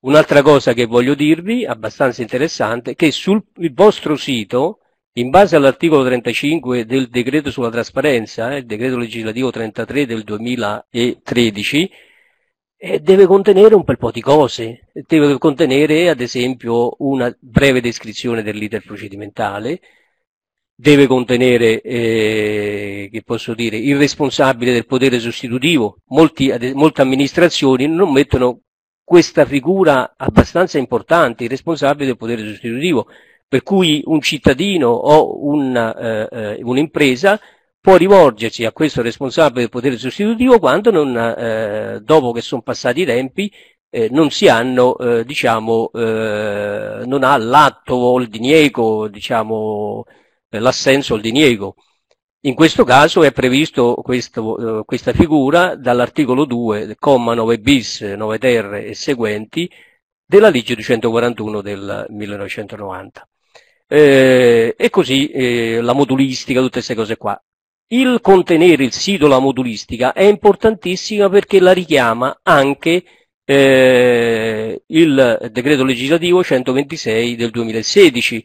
Un'altra cosa che voglio dirvi, abbastanza interessante, è che sul vostro sito in base all'articolo 35 del decreto sulla trasparenza, eh, il decreto legislativo 33 del 2013, eh, deve contenere un bel po' di cose, deve contenere ad esempio una breve descrizione dell'iter procedimentale, deve contenere, eh, che posso dire, il responsabile del potere sostitutivo. Molti, molte amministrazioni non mettono questa figura abbastanza importante, il responsabile del potere sostitutivo per cui un cittadino o una, eh, eh, un'impresa può rivolgersi a questo responsabile del potere sostitutivo quando non, eh, dopo che sono passati i tempi eh, non si hanno, eh, diciamo, eh, non ha l'atto o il diniego, diciamo, l'assenso o il diniego. In questo caso è previsto questo, questa figura dall'articolo 2, comma 9 bis, 9 ter e seguenti, della legge 241 del 1990 eh, e così eh, la modulistica, tutte queste cose qua. Il contenere il sito la modulistica è importantissima perché la richiama anche eh, il decreto legislativo 126 del 2016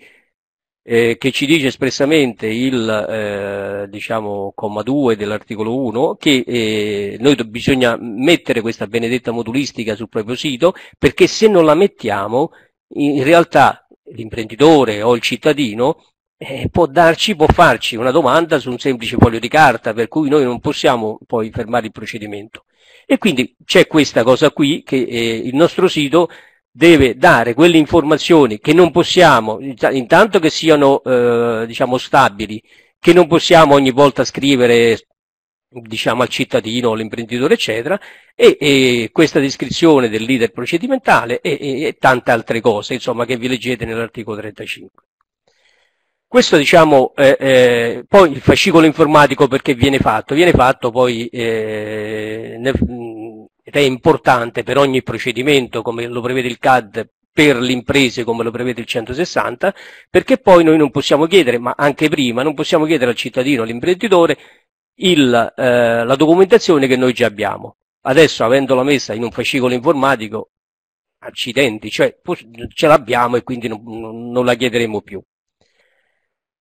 eh, che ci dice espressamente il eh, diciamo, comma 2 dell'articolo 1 che eh, noi do- bisogna mettere questa benedetta modulistica sul proprio sito perché se non la mettiamo in realtà l'imprenditore o il cittadino eh, può darci, può farci una domanda su un semplice foglio di carta, per cui noi non possiamo poi fermare il procedimento. E quindi c'è questa cosa qui che eh, il nostro sito deve dare quelle informazioni che non possiamo, intanto che siano eh, diciamo stabili, che non possiamo ogni volta scrivere diciamo al cittadino, all'imprenditore eccetera e, e, questa descrizione del leader procedimentale e, e, e, tante altre cose insomma che vi leggete nell'articolo 35. Questo diciamo, eh, eh, poi il fascicolo informatico perché viene fatto? Viene fatto poi, eh, ne, ed è importante per ogni procedimento come lo prevede il CAD per le imprese come lo prevede il 160, perché poi noi non possiamo chiedere, ma anche prima, non possiamo chiedere al cittadino, all'imprenditore, il, eh, la documentazione che noi già abbiamo. Adesso avendola messa in un fascicolo informatico, accidenti, cioè ce l'abbiamo e quindi non, non la chiederemo più.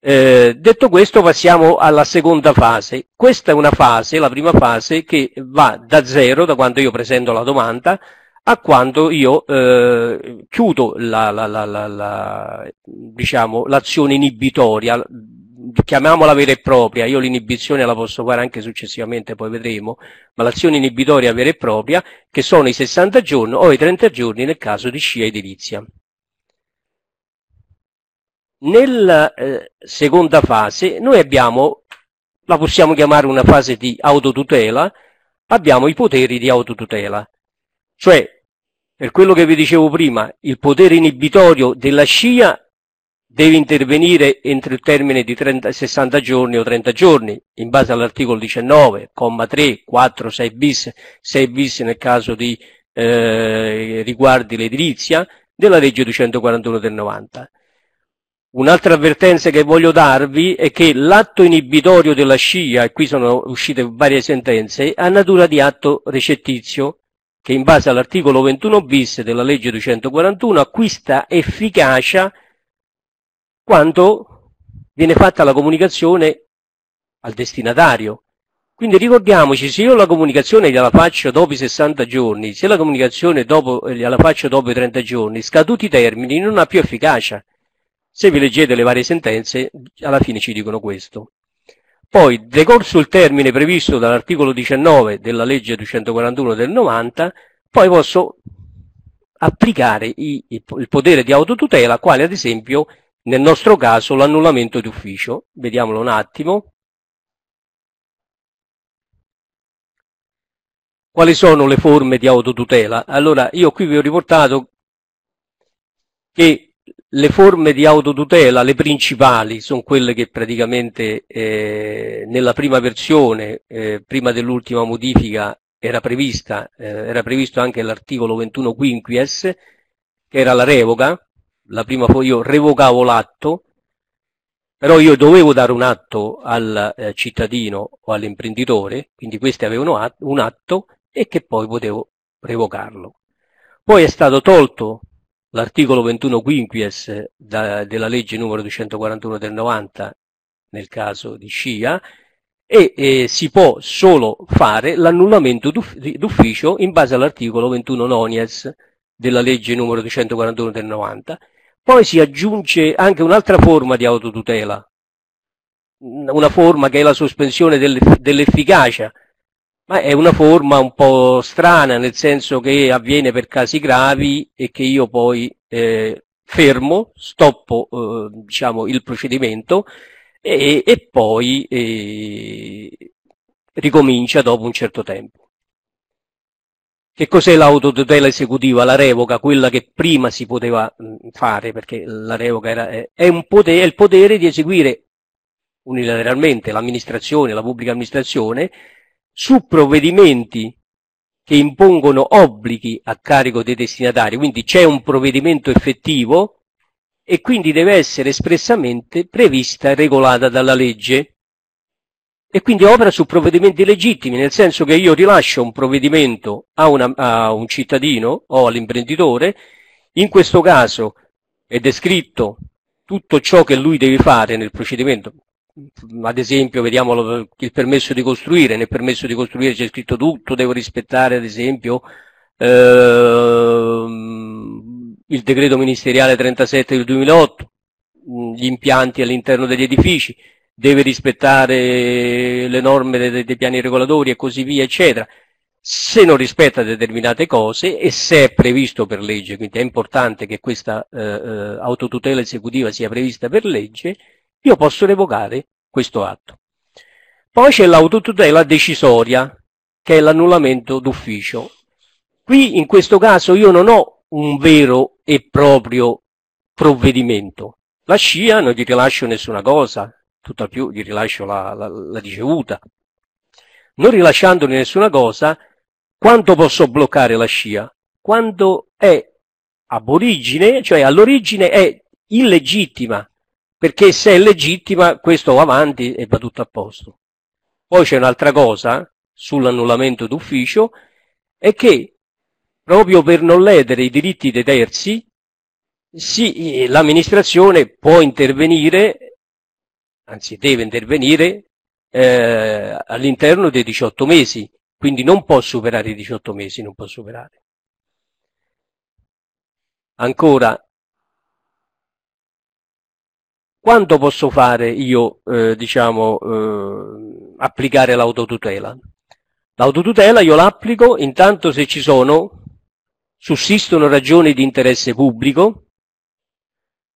Eh, detto questo passiamo alla seconda fase. Questa è una fase, la prima fase, che va da zero, da quando io presento la domanda, a quando io eh, chiudo l'azione la, la, la, diciamo, inibitoria chiamiamola vera e propria, io l'inibizione la posso fare anche successivamente, poi vedremo, ma l'azione inibitoria vera e propria, che sono i 60 giorni o i 30 giorni nel caso di scia edilizia. Nella eh, seconda fase noi abbiamo, la possiamo chiamare una fase di autotutela, abbiamo i poteri di autotutela, cioè per quello che vi dicevo prima, il potere inibitorio della scia deve intervenire entro il termine di 30, 60 giorni o 30 giorni, in base all'articolo 19, comma 3, 4, 6 bis, 6 bis nel caso di eh, riguardi l'edilizia, della legge 241 del 90. Un'altra avvertenza che voglio darvi è che l'atto inibitorio della scia, e qui sono uscite varie sentenze, ha natura di atto recettizio, che in base all'articolo 21 bis della legge 241 acquista efficacia quando viene fatta la comunicazione al destinatario. Quindi ricordiamoci, se io la comunicazione gliela faccio dopo i 60 giorni, se la comunicazione dopo, eh, gliela faccio dopo i 30 giorni, scaduti i termini, non ha più efficacia. Se vi leggete le varie sentenze, alla fine ci dicono questo. Poi, decorso il termine previsto dall'articolo 19 della legge 241 del 90, poi posso applicare i, il potere di autotutela, quale ad esempio nel nostro caso l'annullamento d'ufficio, vediamolo un attimo. Quali sono le forme di autotutela? Allora, io qui vi ho riportato che le forme di autotutela, le principali, sono quelle che praticamente eh, nella prima versione, eh, prima dell'ultima modifica, era prevista, eh, era previsto anche l'articolo 21 quinquies, che era la revoca, la prima io revocavo l'atto, però io dovevo dare un atto al eh, cittadino o all'imprenditore, quindi questi avevano at un atto e che poi potevo revocarlo. Poi è stato tolto l'articolo 21 quinquies da, della legge numero 241 del 90 nel caso di scia e eh, si può solo fare l'annullamento d'ufficio in base all'articolo 21 nonies della legge numero 241 del 90 poi si aggiunge anche un'altra forma di autotutela, una forma che è la sospensione dell'efficacia, ma è una forma un po' strana, nel senso che avviene per casi gravi e che io poi eh, fermo, stoppo eh, diciamo, il procedimento e, e poi eh, ricomincia dopo un certo tempo. Che cos'è l'autotutela esecutiva, la revoca, quella che prima si poteva fare, perché la revoca era, è, potere, è il potere di eseguire unilateralmente l'amministrazione, la pubblica amministrazione, su provvedimenti che impongono obblighi a carico dei destinatari, quindi c'è un provvedimento effettivo e quindi deve essere espressamente prevista e regolata dalla legge e quindi opera su provvedimenti legittimi, nel senso che io rilascio un provvedimento a, una, a un cittadino o all'imprenditore, in questo caso è descritto tutto ciò che lui deve fare nel procedimento, ad esempio vediamo il permesso di costruire, nel permesso di costruire c'è scritto tutto, devo rispettare ad esempio ehm, il decreto ministeriale 37 del 2008, gli impianti all'interno degli edifici, deve rispettare le norme dei, dei piani regolatori e così via, eccetera. Se non rispetta determinate cose e se è previsto per legge, quindi è importante che questa eh, eh, autotutela esecutiva sia prevista per legge, io posso revocare questo atto. Poi c'è l'autotutela decisoria, che è l'annullamento d'ufficio. Qui in questo caso io non ho un vero e proprio provvedimento. La SCIA non gli rilascio nessuna cosa, tutto al più gli rilascio la, la, la ricevuta. Non rilasciandogli nessuna cosa, quanto posso bloccare la scia? Quando è aborigine, cioè all'origine è illegittima, perché se è legittima questo va avanti e va tutto a posto. Poi c'è un'altra cosa sull'annullamento d'ufficio, è che proprio per non ledere i diritti dei terzi, sì, l'amministrazione può intervenire anzi deve intervenire eh, all'interno dei 18 mesi, quindi non può superare i 18 mesi, non può superare. Ancora, quanto posso fare io, eh, diciamo, eh, applicare l'autotutela? L'autotutela io l'applico intanto se ci sono, sussistono ragioni di interesse pubblico,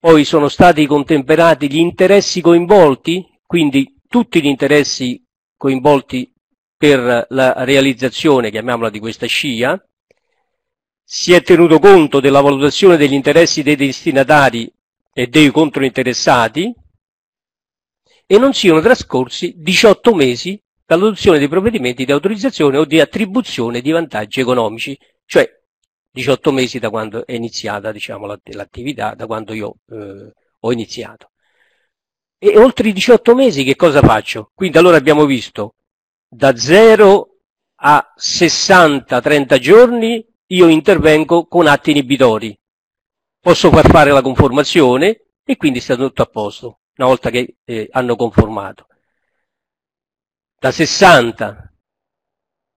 poi sono stati contemperati gli interessi coinvolti, quindi tutti gli interessi coinvolti per la realizzazione, chiamiamola, di questa scia, si è tenuto conto della valutazione degli interessi dei destinatari e dei controinteressati e non siano trascorsi 18 mesi dall'adozione dei provvedimenti di autorizzazione o di attribuzione di vantaggi economici, cioè 18 mesi da quando è iniziata diciamo, l'attività, da quando io eh, ho iniziato. E oltre i 18 mesi che cosa faccio? Quindi allora abbiamo visto da 0 a 60-30 giorni io intervengo con atti inibitori. Posso far fare la conformazione e quindi sta tutto a posto, una volta che eh, hanno conformato. Da 60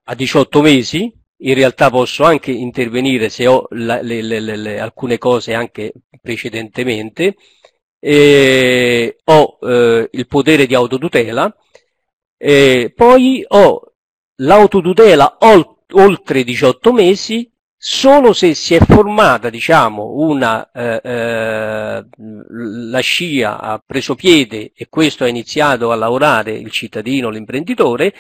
a 18 mesi in realtà posso anche intervenire se ho la, le, le, le, alcune cose anche precedentemente, eh, ho eh, il potere di autotutela, eh, poi ho l'autotutela oltre 18 mesi solo se si è formata diciamo, una, eh, eh, la scia ha preso piede e questo ha iniziato a lavorare il cittadino, l'imprenditore,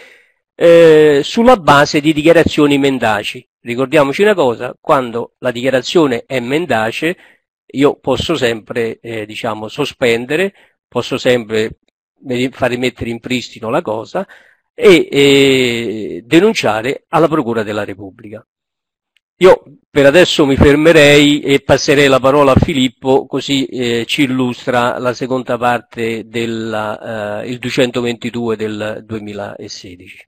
eh, sulla base di dichiarazioni mendaci. Ricordiamoci una cosa, quando la dichiarazione è mendace, io posso sempre, eh, diciamo, sospendere, posso sempre far mettere in pristino la cosa e eh, denunciare alla Procura della Repubblica. Io per adesso mi fermerei e passerei la parola a Filippo così eh, ci illustra la seconda parte eh, del eh, 222 del 2016.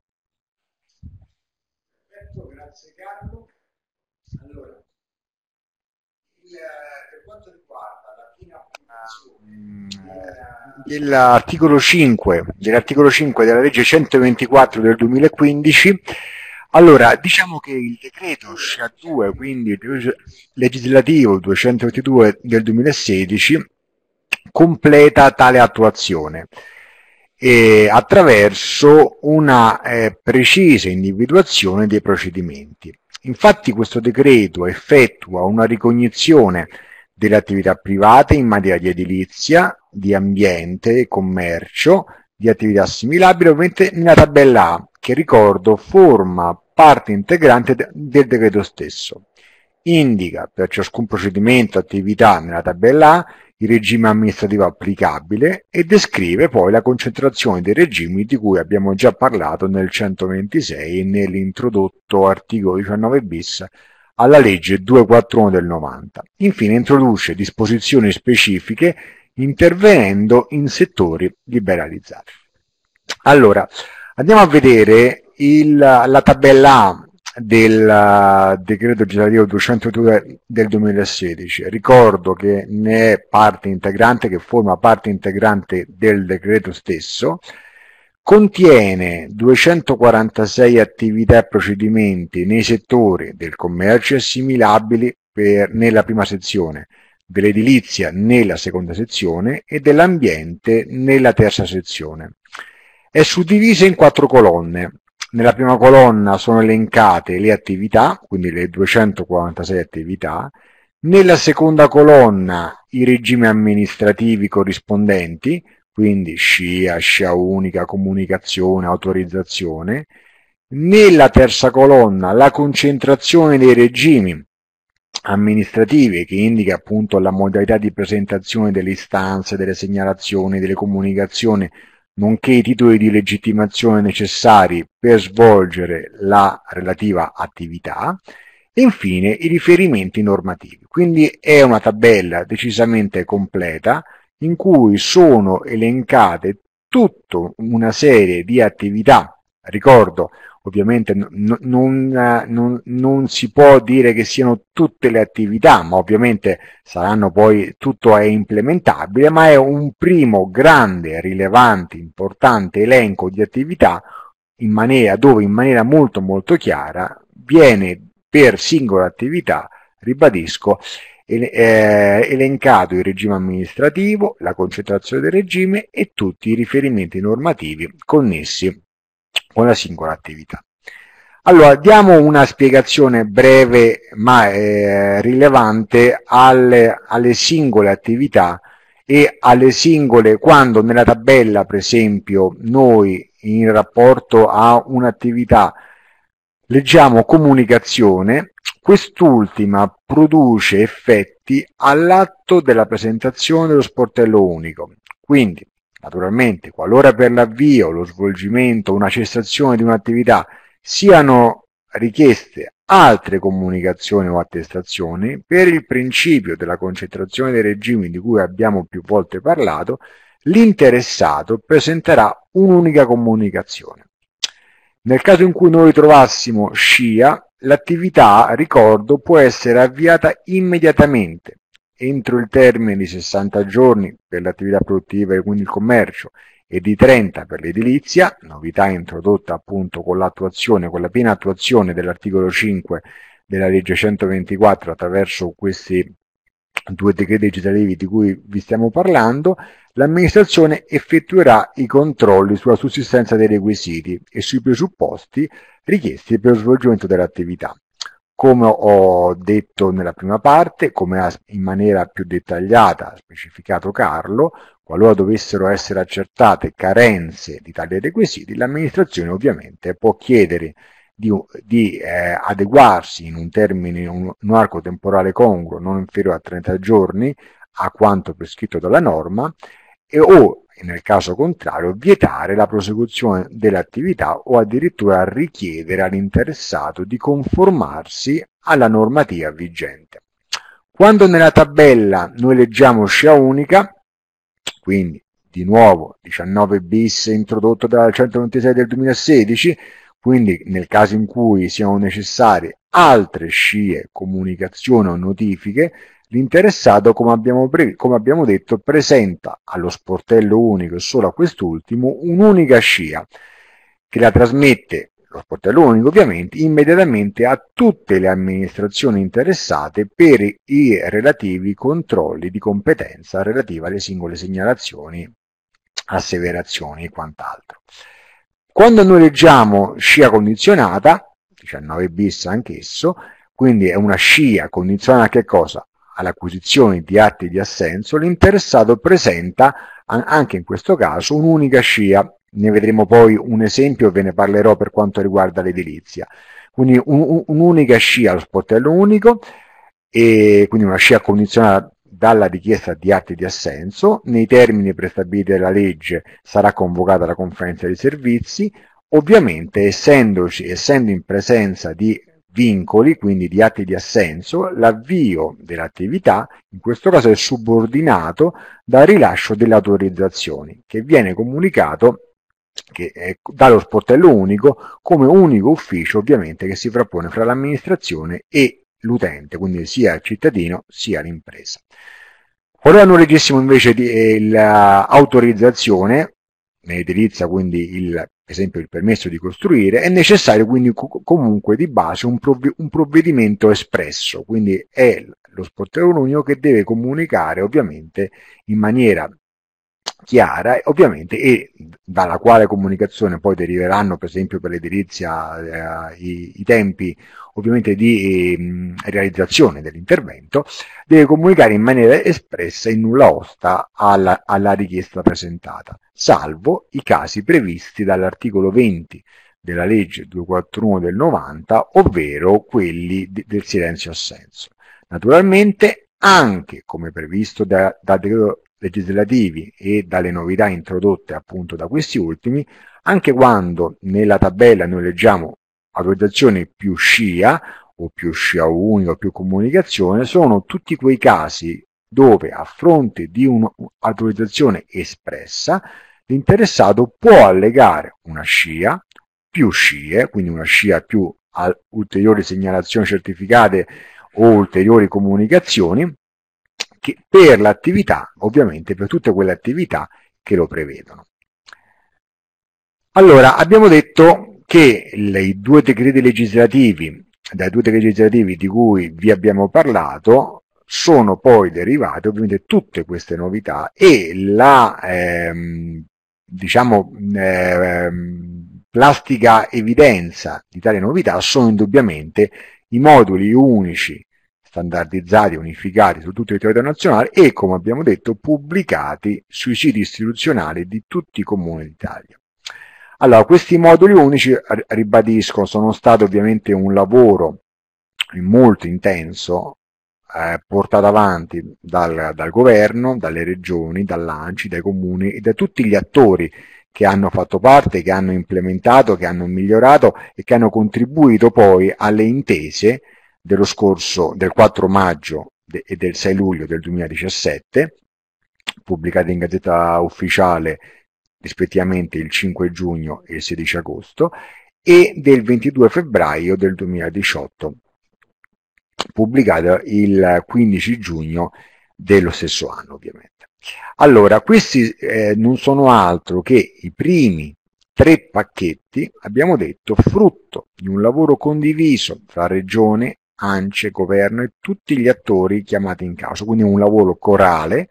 dell'articolo 5, dell'articolo 5 della legge 124 del 2015, allora, diciamo che il decreto SCIA 2, quindi il legislativo 222 del 2016, completa tale attuazione eh, attraverso una eh, precisa individuazione dei procedimenti. Infatti questo decreto effettua una ricognizione delle attività private in materia di edilizia di ambiente, commercio, di attività assimilabili, ovviamente nella tabella A, che ricordo forma parte integrante del decreto stesso. Indica per ciascun procedimento attività nella tabella A il regime amministrativo applicabile e descrive poi la concentrazione dei regimi di cui abbiamo già parlato nel 126 e nell'introdotto articolo 19 bis alla legge 241 del 90. Infine introduce disposizioni specifiche intervenendo in settori liberalizzati. Allora, andiamo a vedere il, la tabella A del eh, decreto legislativo 202 del 2016. Ricordo che ne è parte integrante, che forma parte integrante del decreto stesso, contiene 246 attività e procedimenti nei settori del commercio assimilabili per, nella prima sezione, dell'edilizia nella seconda sezione e dell'ambiente nella terza sezione. È suddivisa in quattro colonne. Nella prima colonna sono elencate le attività, quindi le 246 attività, nella seconda colonna i regimi amministrativi corrispondenti, quindi scia, scia unica, comunicazione, autorizzazione, nella terza colonna la concentrazione dei regimi, amministrative che indica appunto la modalità di presentazione delle istanze, delle segnalazioni, delle comunicazioni, nonché i titoli di legittimazione necessari per svolgere la relativa attività e infine i riferimenti normativi. Quindi è una tabella decisamente completa in cui sono elencate tutta una serie di attività, ricordo, ovviamente non, non, non, si può dire che siano tutte le attività, ma ovviamente saranno poi tutto è implementabile, ma è un primo grande, rilevante, importante elenco di attività in maniera, dove in maniera molto molto chiara viene per singola attività, ribadisco, eh, elencato il regime amministrativo, la concentrazione del regime e tutti i riferimenti normativi connessi una singola attività. Allora, diamo una spiegazione breve ma eh, rilevante alle, alle, singole attività e alle singole, quando nella tabella, per esempio, noi in rapporto a un'attività leggiamo comunicazione, quest'ultima produce effetti all'atto della presentazione dello sportello unico. Quindi, Naturalmente, qualora per l'avvio, lo svolgimento o una cessazione di un'attività siano richieste altre comunicazioni o attestazioni, per il principio della concentrazione dei regimi di cui abbiamo più volte parlato, l'interessato presenterà un'unica comunicazione. Nel caso in cui noi trovassimo scia, l'attività, ricordo, può essere avviata immediatamente entro il termine di 60 giorni per l'attività produttiva e quindi il commercio e di 30 per l'edilizia, novità introdotta appunto con l'attuazione, con la piena attuazione dell'articolo 5 della legge 124 attraverso questi due decreti legislativi di cui vi stiamo parlando, l'amministrazione effettuerà i controlli sulla sussistenza dei requisiti e sui presupposti richiesti per lo svolgimento dell'attività come ho detto nella prima parte, come ha in maniera più dettagliata specificato Carlo, qualora dovessero essere accertate carenze di tali requisiti, l'amministrazione ovviamente può chiedere di, di eh, adeguarsi in un termine, un, un arco temporale congruo non inferiore a 30 giorni a quanto prescritto dalla norma e o e nel caso contrario vietare la prosecuzione dell'attività o addirittura richiedere all'interessato di conformarsi alla normativa vigente. Quando nella tabella noi leggiamo scia unica, quindi di nuovo 19 bis introdotto dal 126 del 2016, quindi nel caso in cui siano necessarie altre scie, comunicazioni o notifiche, L'interessato, come abbiamo, come abbiamo detto, presenta allo sportello unico e solo a quest'ultimo un'unica scia che la trasmette lo sportello unico ovviamente, immediatamente a tutte le amministrazioni interessate per i relativi controlli di competenza relativa alle singole segnalazioni, asseverazioni e quant'altro. Quando noi leggiamo scia condizionata, 19 bis anch'esso, quindi è una scia condizionata a che cosa? all'acquisizione di atti di assenso, l'interessato presenta anche in questo caso un'unica scia. Ne vedremo poi un esempio, e ve ne parlerò per quanto riguarda l'edilizia. Quindi un'unica scia allo sportello unico, e quindi una scia condizionata dalla richiesta di atti di assenso, nei termini prestabiliti dalla legge sarà convocata la conferenza dei servizi, ovviamente essendoci, essendo in presenza di vincoli, quindi di atti di assenso, l'avvio dell'attività, in questo caso è subordinato dal rilascio delle autorizzazioni, che viene comunicato che è dallo sportello unico come unico ufficio ovviamente che si frappone fra l'amministrazione e l'utente, quindi sia il cittadino sia l'impresa. Qualora non registrissimo invece eh, l'autorizzazione, nell'edilizia quindi il esempio il permesso di costruire, è necessario quindi comunque di base un, prov- un provvedimento espresso, quindi è lo sportello unico che deve comunicare ovviamente in maniera chiara, ovviamente, e dalla quale comunicazione poi deriveranno, per esempio, per l'edilizia eh, i, i, tempi ovviamente di eh, realizzazione dell'intervento, deve comunicare in maniera espressa e nulla osta alla, alla richiesta presentata, salvo i casi previsti dall'articolo 20 della legge 241 del 90, ovvero quelli di, del silenzio assenso. Naturalmente anche come previsto dal da, decreto legislativi e dalle novità introdotte appunto da questi ultimi, anche quando nella tabella noi leggiamo autorizzazione più scia o più scia unica o più comunicazione, sono tutti quei casi dove a fronte di un'autorizzazione espressa l'interessato può allegare una scia più scie, quindi una scia più ulteriori segnalazioni certificate o ulteriori comunicazioni che, per l'attività, ovviamente per tutte quelle attività che lo prevedono. Allora, abbiamo detto che i due decreti legislativi, dai due decreti legislativi di cui vi abbiamo parlato, sono poi derivate ovviamente tutte queste novità e la ehm, diciamo, ehm, plastica evidenza di tale novità sono indubbiamente i moduli unici standardizzati, unificati su tutto il territorio nazionale e, come abbiamo detto, pubblicati sui siti istituzionali di tutti i comuni d'Italia. Allora, questi moduli unici, ribadisco, sono stati ovviamente un lavoro molto intenso eh, portato avanti dal, dal, governo, dalle regioni, dall'ANCI, dai comuni e da tutti gli attori che hanno fatto parte, che hanno implementato, che hanno migliorato e che hanno contribuito poi alle intese dello scorso, del 4 maggio e del 6 luglio del 2017, pubblicate in Gazzetta Ufficiale rispettivamente il 5 giugno e il 16 agosto, e del 22 febbraio del 2018, pubblicata il 15 giugno dello stesso anno ovviamente. Allora, questi eh, non sono altro che i primi tre pacchetti, abbiamo detto, frutto di un lavoro condiviso tra Regione, ANCE, governo e tutti gli attori chiamati in causa, quindi un lavoro corale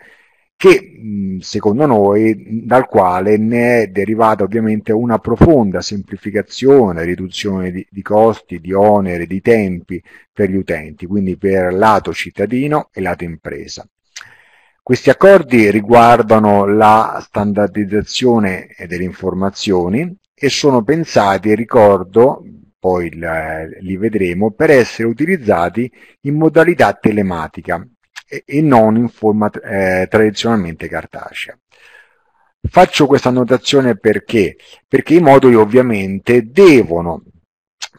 che secondo noi dal quale ne è derivata ovviamente una profonda semplificazione, riduzione di, di, costi, di onere, di tempi per gli utenti, quindi per lato cittadino e lato impresa. Questi accordi riguardano la standardizzazione delle informazioni e sono pensati, ricordo, poi eh, li vedremo, per essere utilizzati in modalità telematica e non in forma eh, tradizionalmente cartacea. Faccio questa annotazione perché? Perché i moduli ovviamente devono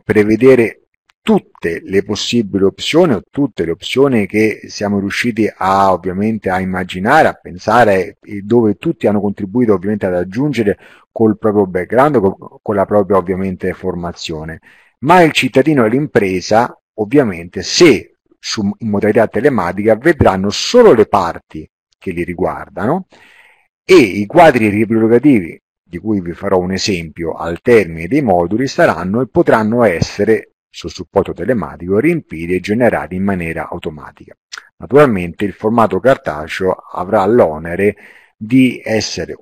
prevedere tutte le possibili opzioni o tutte le opzioni che siamo riusciti a ovviamente a immaginare, a pensare dove tutti hanno contribuito ovviamente ad aggiungere col proprio background, con la propria ovviamente formazione. Ma il cittadino e l'impresa ovviamente se su, in modalità telematica vedranno solo le parti che li riguardano e i quadri riepilogativi di cui vi farò un esempio al termine dei moduli saranno e potranno essere sul supporto telematico riempire e generare in maniera automatica. Naturalmente il formato cartaceo avrà l'onere di essere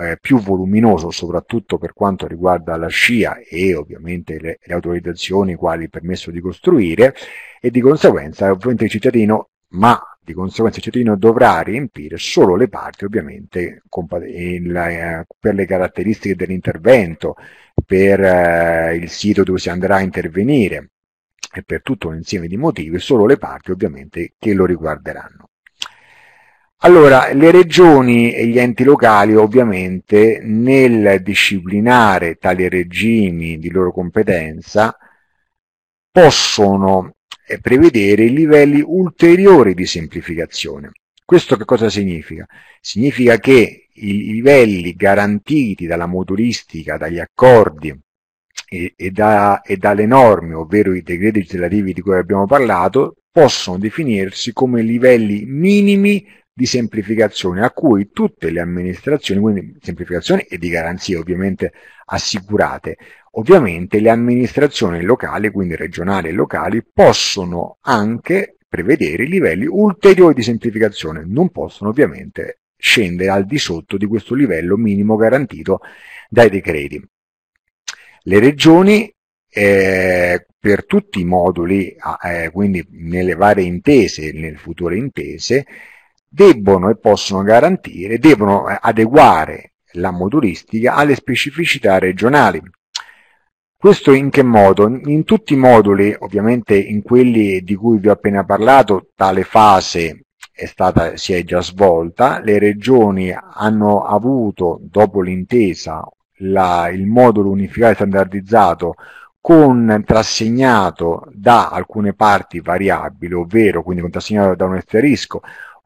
eh, più voluminoso soprattutto per quanto riguarda la scia e ovviamente le, le autorizzazioni quali il permesso di costruire e di conseguenza ovviamente il cittadino ma di conseguenza il cittadino dovrà riempire solo le parti ovviamente per le caratteristiche dell'intervento, per eh, il sito dove si andrà a intervenire e per tutto un insieme di motivi, solo le parti ovviamente che lo riguarderanno. Allora, le regioni e gli enti locali ovviamente nel disciplinare tali regimi di loro competenza possono e prevedere livelli ulteriori di semplificazione. Questo che cosa significa? Significa che i livelli garantiti dalla motoristica, dagli accordi e, e, da, e dalle norme, ovvero i decreti legislativi di cui abbiamo parlato, possono definirsi come livelli minimi di semplificazione a cui tutte le amministrazioni, quindi semplificazione e di garanzie ovviamente assicurate, Ovviamente le amministrazioni locali, quindi regionali e locali, possono anche prevedere livelli ulteriori di semplificazione, non possono ovviamente scendere al di sotto di questo livello minimo garantito dai decreti. Le regioni eh, per tutti i moduli, ah, eh, quindi nelle varie intese, nelle future intese, debbono e possono garantire, devono eh, adeguare la modulistica alle specificità regionali. Questo in che modo? In tutti i moduli, ovviamente in quelli di cui vi ho appena parlato, tale fase è stata, si è già svolta, le regioni hanno avuto, dopo l'intesa, il modulo unificato e standardizzato con trasegnato da alcune parti variabili, ovvero quindi con da un asterisco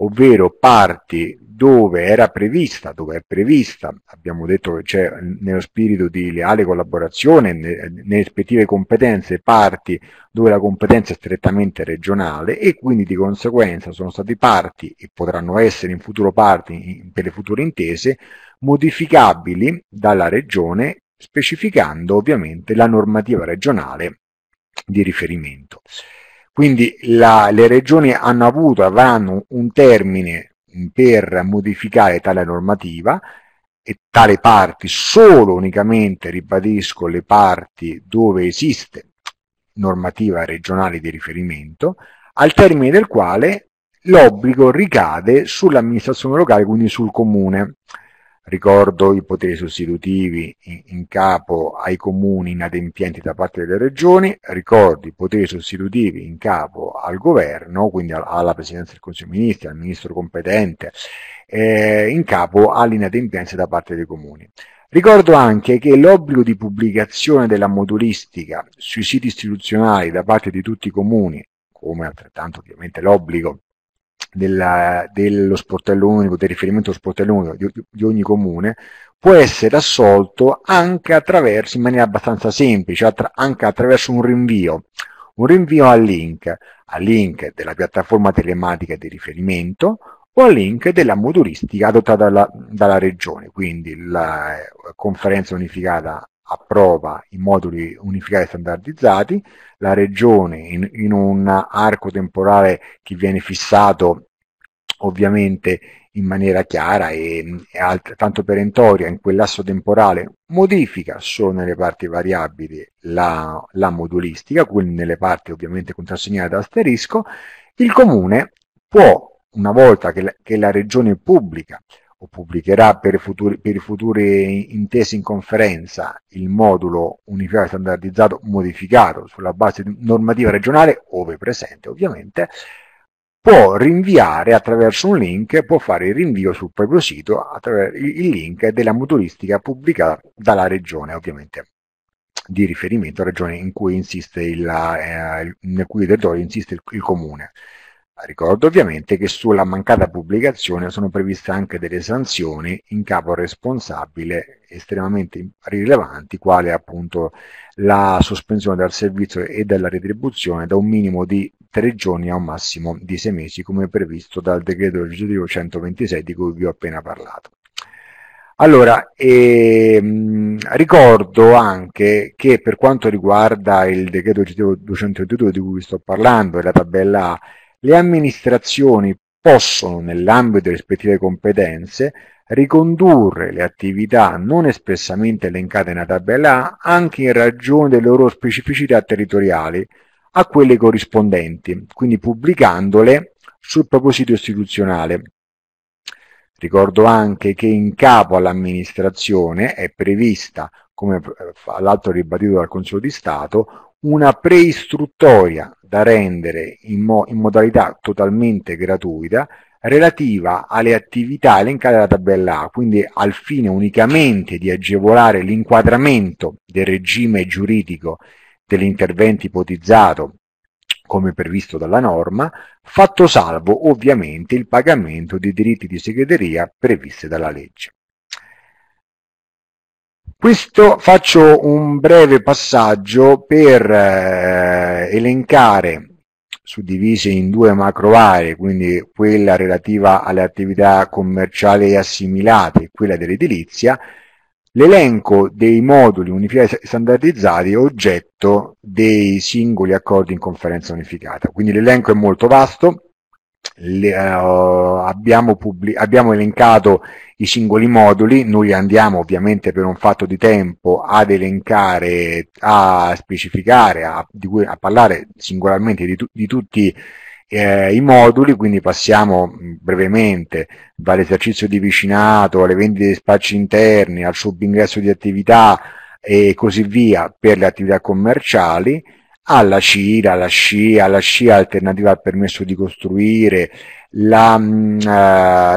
ovvero parti dove era prevista, dove è prevista, abbiamo detto che c'è nello spirito di leale collaborazione, nelle rispettive competenze, parti dove la competenza è strettamente regionale e quindi di conseguenza sono stati parti e potranno essere in futuro parti per le future intese modificabili dalla regione specificando ovviamente la normativa regionale di riferimento. Quindi la, le regioni hanno avuto, avranno un termine per modificare tale normativa e tale parti, solo unicamente, ribadisco, le parti dove esiste normativa regionale di riferimento, al termine del quale l'obbligo ricade sull'amministrazione locale, quindi sul comune ricordo i poteri sostitutivi in, in, capo ai comuni inadempienti da parte delle regioni, ricordo i poteri sostitutivi in capo al governo, quindi alla Presidenza del Consiglio dei Ministri, al Ministro competente, eh, in capo all'inadempienza da parte dei comuni. Ricordo anche che l'obbligo di pubblicazione della modulistica sui siti istituzionali da parte di tutti i comuni, come altrettanto ovviamente l'obbligo della, dello sportello unico, del riferimento allo sportello unico di, di, ogni comune, può essere assolto anche attraverso, in maniera abbastanza semplice, attra, anche attraverso un rinvio, un rinvio al link, al link della piattaforma telematica di riferimento o al link della modulistica adottata dalla, dalla regione, quindi la eh, conferenza unificata approva i moduli unificati standardizzati, la regione in, in un arco temporale che viene fissato ovviamente in maniera chiara e, e altrettanto perentoria in quell'asso temporale modifica solo nelle parti variabili la, la modulistica, quindi nelle parti ovviamente contrassegnate da asterisco, il comune può, una volta che la, che la regione pubblica o pubblicherà per i, futuri, per i futuri, intesi in conferenza il modulo unificato standardizzato modificato sulla base normativa regionale, ove presente ovviamente, può rinviare attraverso un link, può fare il rinvio sul proprio sito attraverso il link della motoristica pubblicata dalla regione ovviamente di riferimento, regione in cui insiste il, eh, nel cui territorio insiste il, il comune. Ricordo ovviamente che sulla mancata pubblicazione sono previste anche delle sanzioni in capo responsabile estremamente rilevanti, quale appunto la sospensione dal servizio e dalla retribuzione da un minimo di tre giorni a un massimo di sei mesi, come previsto dal decreto legislativo 126 di cui vi ho appena parlato. Allora, ehm, ricordo anche che per quanto riguarda il decreto legislativo 222 di cui vi sto parlando e la tabella A, le amministrazioni possono, nell'ambito delle rispettive competenze, ricondurre le attività non espressamente elencate nella tabella A anche in ragione delle loro specificità territoriali a quelle corrispondenti, quindi pubblicandole sul proprio sito istituzionale. Ricordo anche che in capo all'amministrazione è prevista, come eh, l'altro ribadito dal Consiglio di Stato, una preistruttoria da rendere in, mo- in modalità totalmente gratuita relativa alle attività elencate dalla tabella A, quindi al fine unicamente di agevolare l'inquadramento del regime giuridico dell'intervento ipotizzato come previsto dalla norma, fatto salvo ovviamente il pagamento dei diritti di segreteria previsti dalla legge. Questo faccio un breve passaggio per eh, eh, elencare suddivise in due macro aree, quindi quella relativa alle attività commerciali e assimilate e quella dell'edilizia, l'elenco dei moduli unificati standardizzati oggetto dei singoli accordi in conferenza unificata. Quindi l'elenco è molto vasto, le, uh, abbiamo, abbiamo, elencato i singoli moduli, noi andiamo ovviamente per un fatto di tempo ad elencare, a specificare, a, cui, a parlare singolarmente di, tu di tutti eh, i moduli, quindi passiamo mm, brevemente dall'esercizio di vicinato alle vendite di spacci interni, al subingresso di attività e così via per le attività commerciali alla CIRA, alla SCIA, alla SCIA alternativa al permesso di costruire, la, uh,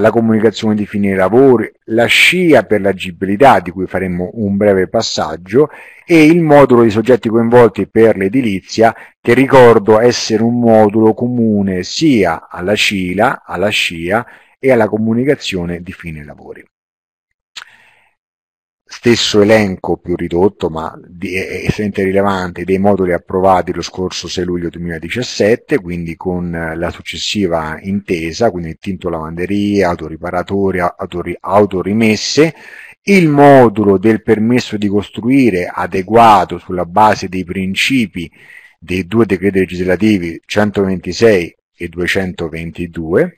la comunicazione di fine lavori, la SCIA per l'agibilità di cui faremo un breve passaggio e il modulo di soggetti coinvolti per l'edilizia che ricordo essere un modulo comune sia alla CILA, alla SCIA e alla comunicazione di fine lavori stesso elenco più ridotto ma di, è sempre rilevante dei moduli approvati lo scorso 6 luglio 2017 quindi con eh, la successiva intesa quindi tinto lavanderie, autoriparatori, autori, autorimesse il modulo del permesso di costruire adeguato sulla base dei principi dei due decreti legislativi 126 e 222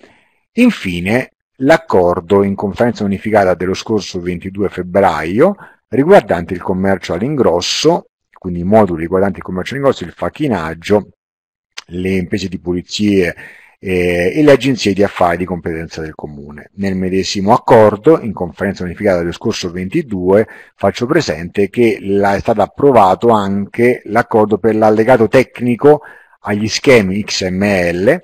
infine l'accordo in conferenza unificata dello scorso 22 febbraio riguardante il commercio all'ingrosso, quindi i moduli riguardanti il commercio all'ingrosso, il facchinaggio, le imprese di pulizie eh, e le agenzie di affari di competenza del comune. Nel medesimo accordo, in conferenza unificata dello scorso 22, faccio presente che la, è stato approvato anche l'accordo per l'allegato tecnico agli schemi XML,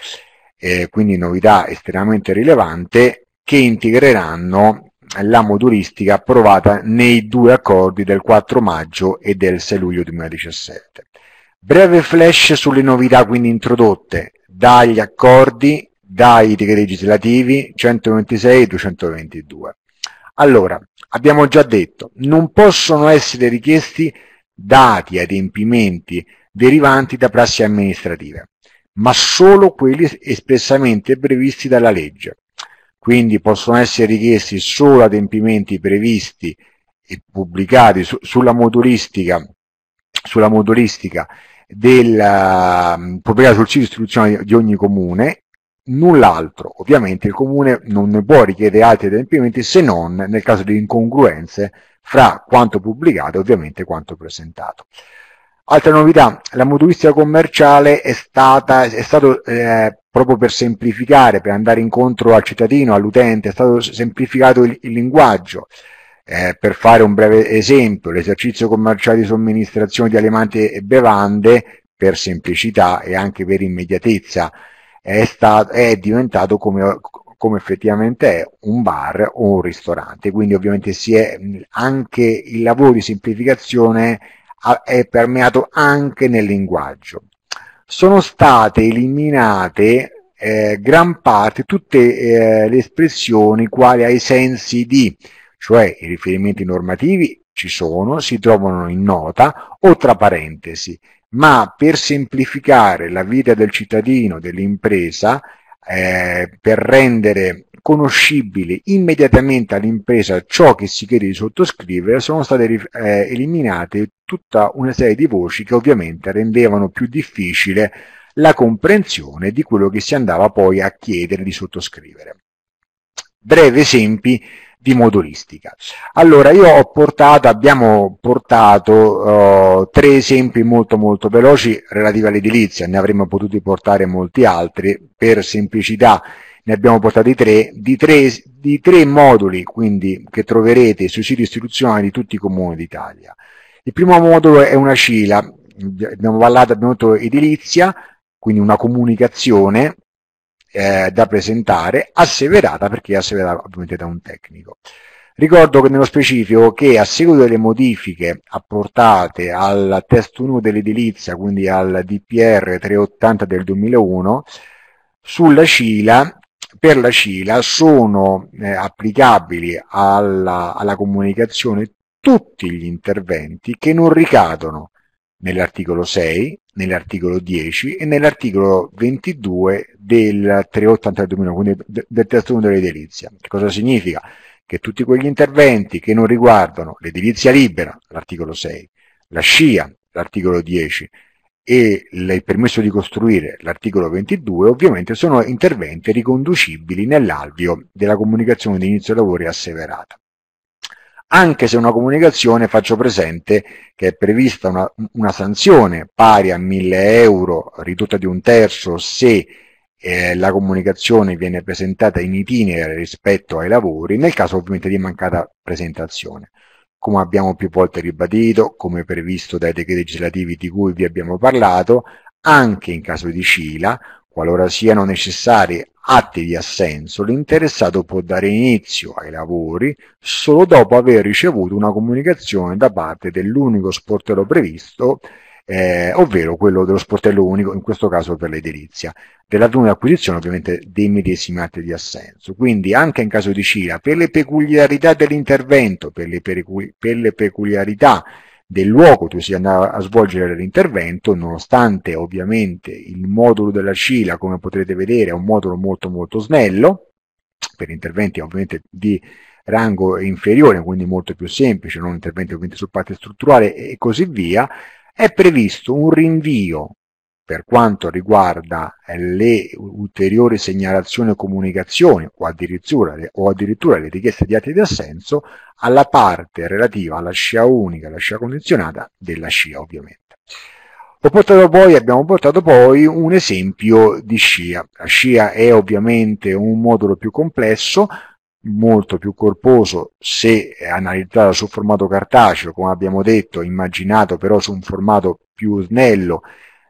eh, quindi novità estremamente rilevante, che integreranno la modulistica approvata nei due accordi del 4 maggio e del 6 luglio 2017. Breve flash sulle novità quindi introdotte dagli accordi, dai decreti legislativi 126 e 222. Allora, abbiamo già detto, non possono essere richiesti dati adempimenti derivanti da prassi amministrative, ma solo quelli espressamente previsti dalla legge quindi possono essere richiesti solo adempimenti previsti e pubblicati su, sulla motoristica, sulla motoristica della, mm, pubblicati sul sito istituzionale di ogni comune, null'altro. Ovviamente il comune non ne può richiedere altri adempimenti se non nel caso di incongruenze fra quanto pubblicato e ovviamente quanto presentato. Altra novità, la motoristica commerciale è, stata, è stato eh, proprio per semplificare, per andare incontro al cittadino, all'utente, è stato semplificato il, il linguaggio. Eh, per fare un breve esempio, l'esercizio commerciale di somministrazione di alimenti e bevande, per semplicità e anche per immediatezza, è, stato, è diventato come, come effettivamente è un bar o un ristorante. Quindi ovviamente si è, anche il lavoro di semplificazione è permeato anche nel linguaggio sono state eliminate eh, gran parte tutte eh, le espressioni quali ai sensi di, cioè i riferimenti normativi ci sono, si trovano in nota o tra parentesi, ma per semplificare la vita del cittadino, dell'impresa, eh, per rendere conoscibile immediatamente all'impresa ciò che si chiede di sottoscrivere, sono state eh, eliminate tutta una serie di voci che ovviamente rendevano più difficile la comprensione di quello che si andava poi a chiedere di sottoscrivere. Brevi esempi di modulistica. Allora, io ho portato, abbiamo portato uh, tre esempi molto molto veloci relativi all'edilizia, ne avremmo potuti portare molti altri, per semplicità ne abbiamo portati tre, di tre, di tre moduli quindi, che troverete sui siti istituzionali di tutti i comuni d'Italia. Il primo modulo è una scila, abbiamo parlato, abbiamo detto edilizia, quindi una comunicazione, eh, da presentare, asseverata perché è asseverata ovviamente da un tecnico. Ricordo che nello specifico che a seguito delle modifiche apportate al testo 1 dell'edilizia, quindi al DPR 380 del 2001, sulla CILA, per la CILA sono eh, applicabili alla, alla comunicazione tutti gli interventi che non ricadono nell'articolo 6, nell'articolo 10 e nell'articolo 22 del 382.000, quindi del testo 1 dell'edilizia. Che cosa significa? Che tutti quegli interventi che non riguardano l'edilizia libera, l'articolo 6, la scia, l'articolo 10 e il permesso di costruire, l'articolo 22, ovviamente sono interventi riconducibili nell'alveo della comunicazione di inizio lavori asseverata anche se una comunicazione faccio presente che è prevista una, una sanzione pari a 1000 euro ridotta di un terzo se eh, la comunicazione viene presentata in itinere rispetto ai lavori, nel caso ovviamente di mancata presentazione. Come abbiamo più volte ribadito, come previsto dai decreti legislativi di cui vi abbiamo parlato, anche in caso di CILA, Qualora siano necessari atti di assenso, l'interessato può dare inizio ai lavori solo dopo aver ricevuto una comunicazione da parte dell'unico sportello previsto, eh, ovvero quello dello sportello unico, in questo caso per l'edilizia, della prima acquisizione ovviamente dei medesimi atti di assenso. Quindi anche in caso di CIRA, per le peculiarità dell'intervento, per le, per le peculiarità del luogo dove si andava a svolgere l'intervento, nonostante ovviamente il modulo della CILA, come potrete vedere, è un modulo molto molto snello, per interventi ovviamente di rango inferiore, quindi molto più semplice, non interventi ovviamente su parte strutturale e così via, è previsto un rinvio per quanto riguarda eh, le ulteriori segnalazioni e comunicazioni o addirittura, o addirittura le richieste di atti di assenso alla parte relativa alla scia unica, alla scia condizionata della scia ovviamente. Portato poi, abbiamo portato poi un esempio di scia. La scia è ovviamente un modulo più complesso, molto più corposo se analizzato sul formato cartaceo, come abbiamo detto, immaginato però su un formato più snello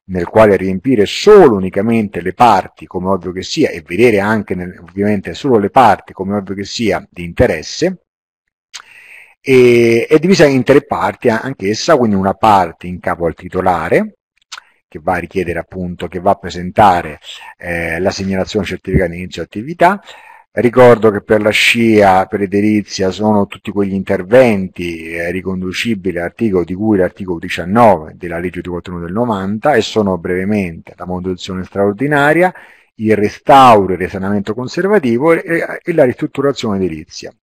nel quale riempire solo unicamente le parti, come ovvio che sia, e vedere anche nel, ovviamente solo le parti, come ovvio che sia, di interesse, e, è divisa in tre parti anch'essa, quindi una parte in capo al titolare, che va a richiedere appunto, che va a presentare eh, la segnalazione certificata di inizio attività, Ricordo che per la scia, per l'edilizia, sono tutti quegli interventi eh, riconducibili all'articolo di cui l'articolo 19 della legge di 41 del 90 e sono brevemente la manutenzione straordinaria, il restauro e il risanamento conservativo e, e la ristrutturazione edilizia.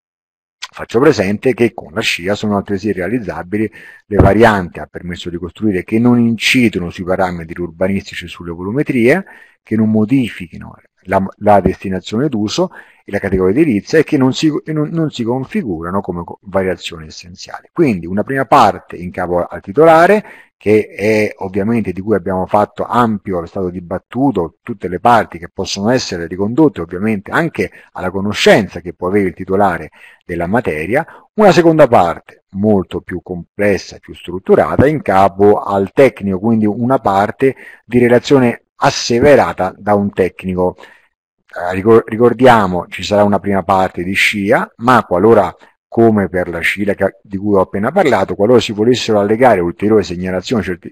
Faccio presente che con la scia sono altresì realizzabili le varianti al permesso di costruire che non incidono sui parametri urbanistici e sulle volumetrie, che non modifichino la, la destinazione d'uso e la categoria edilizia e che non si, non, non si, configurano come variazioni essenziali. Quindi una prima parte in capo al titolare, che è ovviamente di cui abbiamo fatto ampio, è stato dibattuto tutte le parti che possono essere ricondotte ovviamente anche alla conoscenza che può avere il titolare della materia, una seconda parte molto più complessa, più strutturata, in capo al tecnico, quindi una parte di relazione asseverata da un tecnico. Eh, ricordiamo ci sarà una prima parte di scia, ma qualora come per la scia di cui ho appena parlato, qualora si volessero allegare ulteriori segnalazioni, certi,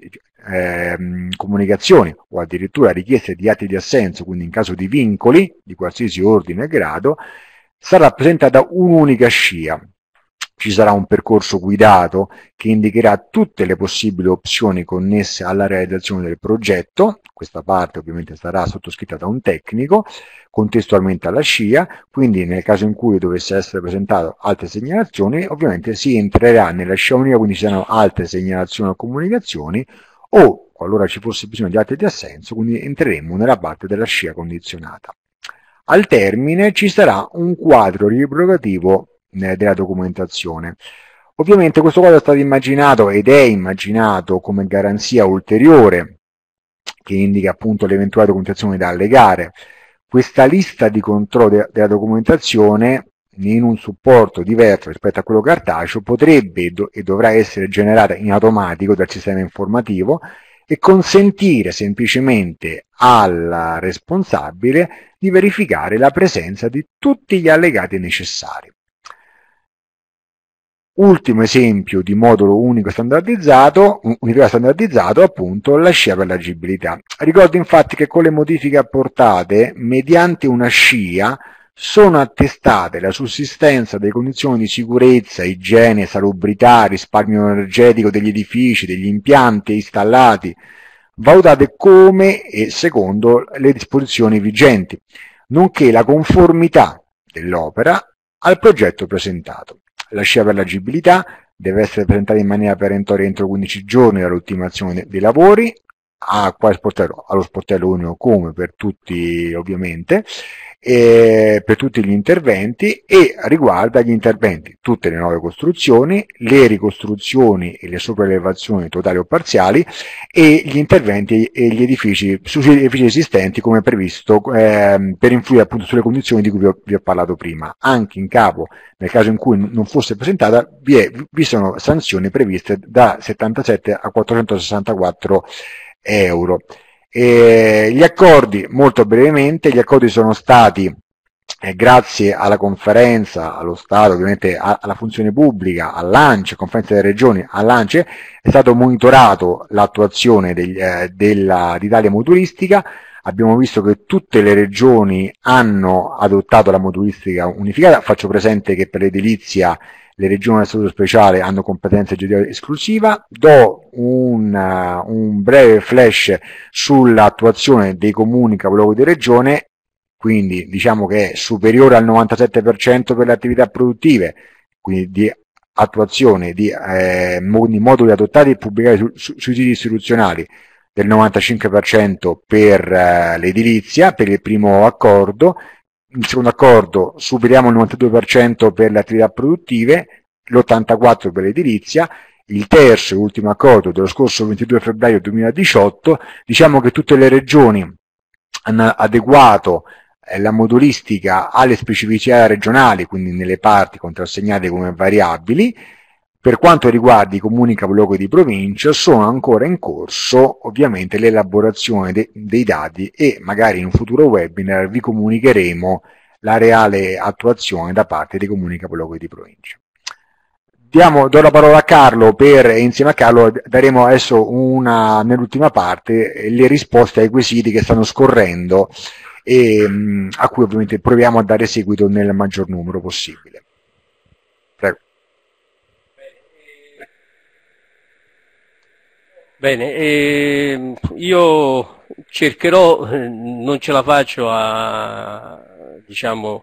eh, comunicazioni o addirittura richieste di atti di assenso, quindi in caso di vincoli di qualsiasi ordine e grado, sarà presentata un'unica scia ci sarà un percorso guidato che indicherà tutte le possibili opzioni connesse alla realizzazione del progetto, questa parte ovviamente sarà sottoscritta da un tecnico, contestualmente alla SCIA, quindi nel caso in cui dovesse essere presentato altre segnalazioni, ovviamente si entrerà nella SCIA unica, quindi ci saranno altre segnalazioni o comunicazioni, o qualora ci fosse bisogno di atti di assenso, quindi entreremo nella parte della SCIA condizionata. Al termine ci sarà un quadro riepilogativo della documentazione. Ovviamente questo quadro è stato immaginato ed è immaginato come garanzia ulteriore che indica appunto l'eventuale documentazione da allegare. Questa lista di controllo de- della documentazione in un supporto diverso rispetto a quello cartaceo potrebbe do- e dovrà essere generata in automatico dal sistema informativo e consentire semplicemente al responsabile di verificare la presenza di tutti gli allegati necessari. Ultimo esempio di modulo unico standardizzato, unità standardizzato appunto la scia per l'agibilità. Ricordo infatti che con le modifiche apportate, mediante una scia, sono attestate la sussistenza delle condizioni di sicurezza, igiene, salubrità, risparmio energetico degli edifici, degli impianti installati, valutate come e secondo le disposizioni vigenti, nonché la conformità dell'opera al progetto presentato. La scia per l'agibilità deve essere presentata in maniera perentoria entro 15 giorni dall'ultimazione dei lavori a quale sportello? Allo sportello unico come per tutti ovviamente, per tutti gli interventi e riguarda gli interventi, tutte le nuove costruzioni, le ricostruzioni e le sopraelevazioni totali o parziali e gli interventi e gli edifici, sugli edifici esistenti come previsto eh, per influire appunto sulle condizioni di cui vi ho, vi ho, parlato prima. Anche in capo, nel caso in cui non fosse presentata, vi, è, vi sono sanzioni previste da 77 a 464 euro. E gli accordi, molto brevemente, gli accordi sono stati eh, grazie alla conferenza, allo Stato, ovviamente a, alla funzione pubblica, all'ANCE, conferenza delle regioni, all'ANCE, è stato monitorato l'attuazione degli, eh, d'Italia Motoristica, abbiamo visto che tutte le regioni hanno adottato la motoristica unificata, faccio presente che per l'edilizia le regioni del Statuto speciale hanno competenza giudiziaria esclusiva, do un, uh, un breve flash sull'attuazione dei comuni capoluogo di regione, quindi diciamo che è superiore al 97% per le attività produttive, quindi di attuazione di, eh, di moduli adottati e pubblicati su, su, sui siti istituzionali del 95% per eh, l'edilizia, per il primo accordo, il secondo accordo superiamo il 92% per le attività produttive, l'84% per l'edilizia, il terzo e ultimo accordo dello scorso 22 febbraio 2018, diciamo che tutte le regioni hanno adeguato eh, la modulistica alle specificità regionali, quindi nelle parti contrassegnate come variabili, per quanto riguarda i comuni capoluogo di provincia, sono ancora in corso ovviamente l'elaborazione de- dei dati e magari in un futuro webinar vi comunicheremo la reale attuazione da parte dei comuni capoluogo di provincia. Diamo, do la parola a Carlo per, e insieme a Carlo daremo adesso una, nell'ultima parte eh, le risposte ai quesiti che stanno scorrendo e mm, a cui ovviamente proviamo a dare seguito nel maggior numero possibile. Bene, eh, io cercherò, eh, non ce la faccio a, diciamo,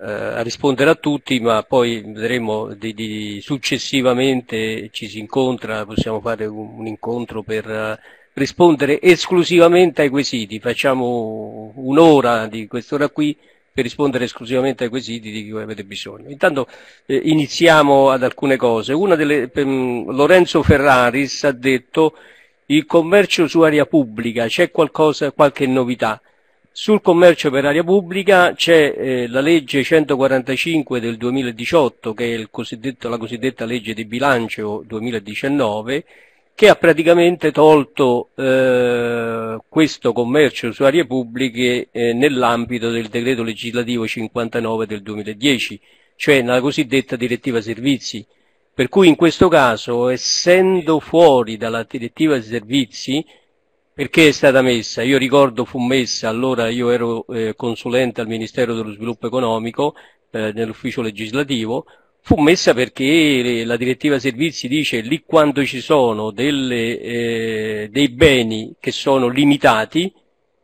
eh, a rispondere a tutti, ma poi vedremo di, di, successivamente ci si incontra, possiamo fare un, un incontro per eh, rispondere esclusivamente ai quesiti, facciamo un'ora di quest'ora qui per rispondere esclusivamente ai quesiti di cui avete bisogno. Intanto eh, iniziamo ad alcune cose. Una delle, ehm, Lorenzo Ferraris ha detto il commercio su aria pubblica, c'è qualcosa, qualche novità? Sul commercio per aria pubblica c'è eh, la legge 145 del 2018, che è cosiddetto, la cosiddetta legge di bilancio 2019, che ha praticamente tolto eh, questo commercio su usuarie pubbliche eh, nell'ambito del decreto legislativo 59 del 2010, cioè nella cosiddetta direttiva servizi. Per cui in questo caso, essendo fuori dalla direttiva servizi, perché è stata messa? Io ricordo fu messa, allora io ero eh, consulente al Ministero dello Sviluppo Economico, eh, nell'ufficio legislativo, fu messa perché la direttiva servizi dice lì quando ci sono delle, eh, dei beni che sono limitati,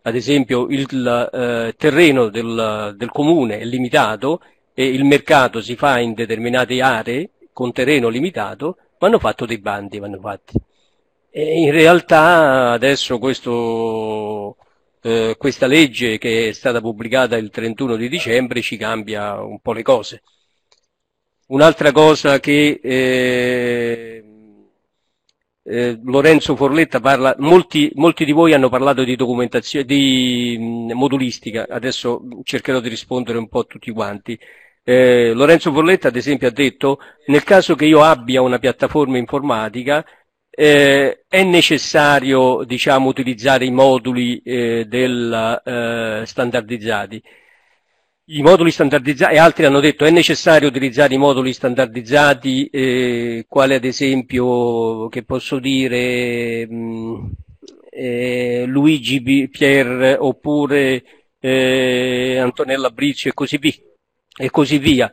ad esempio il eh, terreno del, del, comune è limitato e il mercato si fa in determinate aree con terreno limitato, vanno fatti dei bandi, vanno fatti. E in realtà adesso questo, eh, questa legge che è stata pubblicata il 31 di dicembre ci cambia un po' le cose. Un'altra cosa che eh, eh, Lorenzo Forletta parla, molti, molti, di voi hanno parlato di documentazione, di mh, modulistica, adesso cercherò di rispondere un po' a tutti quanti. Eh, Lorenzo Forletta ad esempio ha detto nel caso che io abbia una piattaforma informatica eh, è necessario diciamo, utilizzare i moduli eh, del, eh, standardizzati i moduli standardizzati e altri hanno detto è necessario utilizzare i moduli standardizzati eh, quale ad esempio che posso dire mh, mm, eh, Luigi B, Pierre oppure eh, Antonella Briccio e così, via, e così via.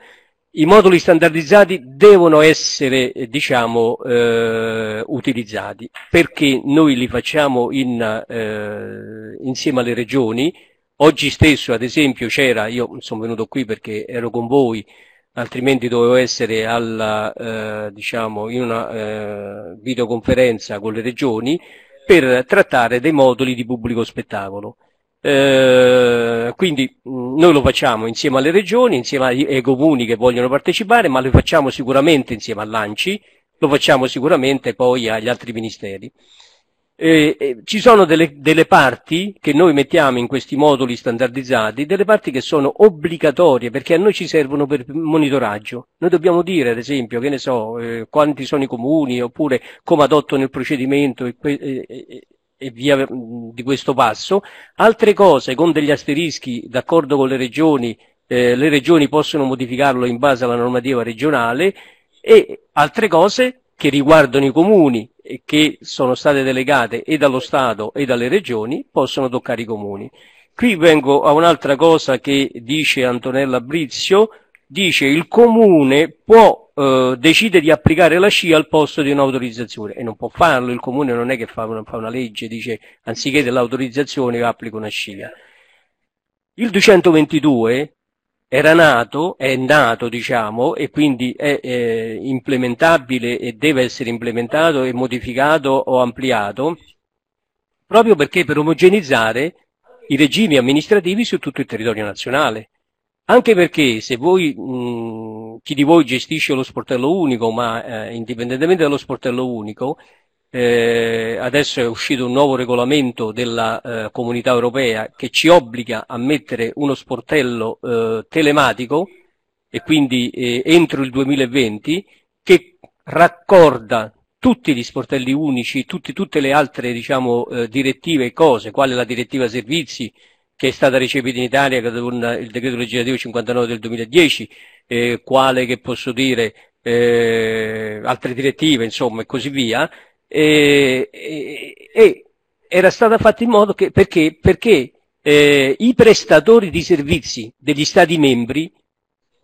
I moduli standardizzati devono essere eh, diciamo, eh, utilizzati perché noi li facciamo in, eh, insieme alle regioni Oggi stesso, ad esempio, c'era, io sono venuto qui perché ero con voi, altrimenti dovevo essere alla, eh, diciamo, in una eh, videoconferenza con le regioni per trattare dei moduli di pubblico spettacolo. Eh, quindi noi lo facciamo insieme alle regioni, insieme ai comuni che vogliono partecipare, ma lo facciamo sicuramente insieme all'ANCI, lo facciamo sicuramente poi agli altri ministeri. Eh, eh, ci sono delle, delle, parti che noi mettiamo in questi moduli standardizzati, delle parti che sono obbligatorie perché a noi ci servono per monitoraggio. Noi dobbiamo dire, ad esempio, che ne so, eh, quanti sono i comuni oppure come adottano il procedimento e, e, e via mm, di questo passo. Altre cose con degli asterischi, d'accordo con le regioni, eh, le regioni possono modificarlo in base alla normativa regionale e altre cose che riguardano i comuni e che sono state delegate e dallo Stato e dalle regioni possono toccare i comuni. Qui vengo a un'altra cosa che dice Antonella Brizio, dice il comune può eh, decidere di applicare la scia al posto di un'autorizzazione e non può farlo, il comune non è che fa una, fa una legge, dice anziché dell'autorizzazione applica una scia. Il 222 era nato, è nato diciamo, e quindi è, è implementabile e deve essere implementato e modificato o ampliato, proprio perché per omogenizzare i regimi amministrativi su tutto il territorio nazionale. Anche perché se voi, mh, chi di voi gestisce lo sportello unico, ma eh, indipendentemente dallo sportello unico, eh, adesso è uscito un nuovo regolamento della eh, comunità europea che ci obbliga a mettere uno sportello eh, telematico e quindi eh, entro il 2020 che raccorda tutti gli sportelli unici, tutti, tutte le altre diciamo, eh, direttive e cose, quale la direttiva servizi che è stata recepita in Italia con il decreto legislativo 59 del 2010, eh, quale che posso dire altre direttive insomma e così via, e, e era stata fatta in modo che, perché, perché eh, i prestatori di servizi degli Stati membri,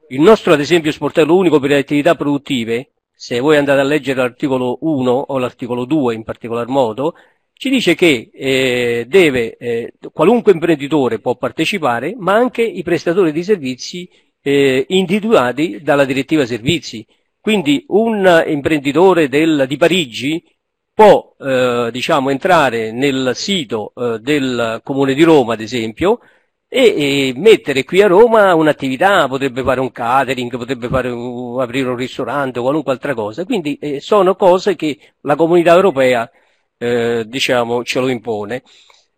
il nostro ad esempio sportello unico per le attività produttive, se voi andate a leggere l'articolo 1 o l'articolo 2 in particolar modo, ci dice che eh, deve, eh, qualunque imprenditore può partecipare, ma anche i prestatori di servizi eh, individuati dalla direttiva servizi. Quindi un imprenditore del, di Parigi può eh, diciamo, entrare nel sito eh, del Comune di Roma, ad esempio, e, e mettere qui a Roma un'attività, potrebbe fare un catering, potrebbe fare, uh, aprire un ristorante o qualunque altra cosa. Quindi eh, sono cose che la comunità europea eh, diciamo, ce lo impone.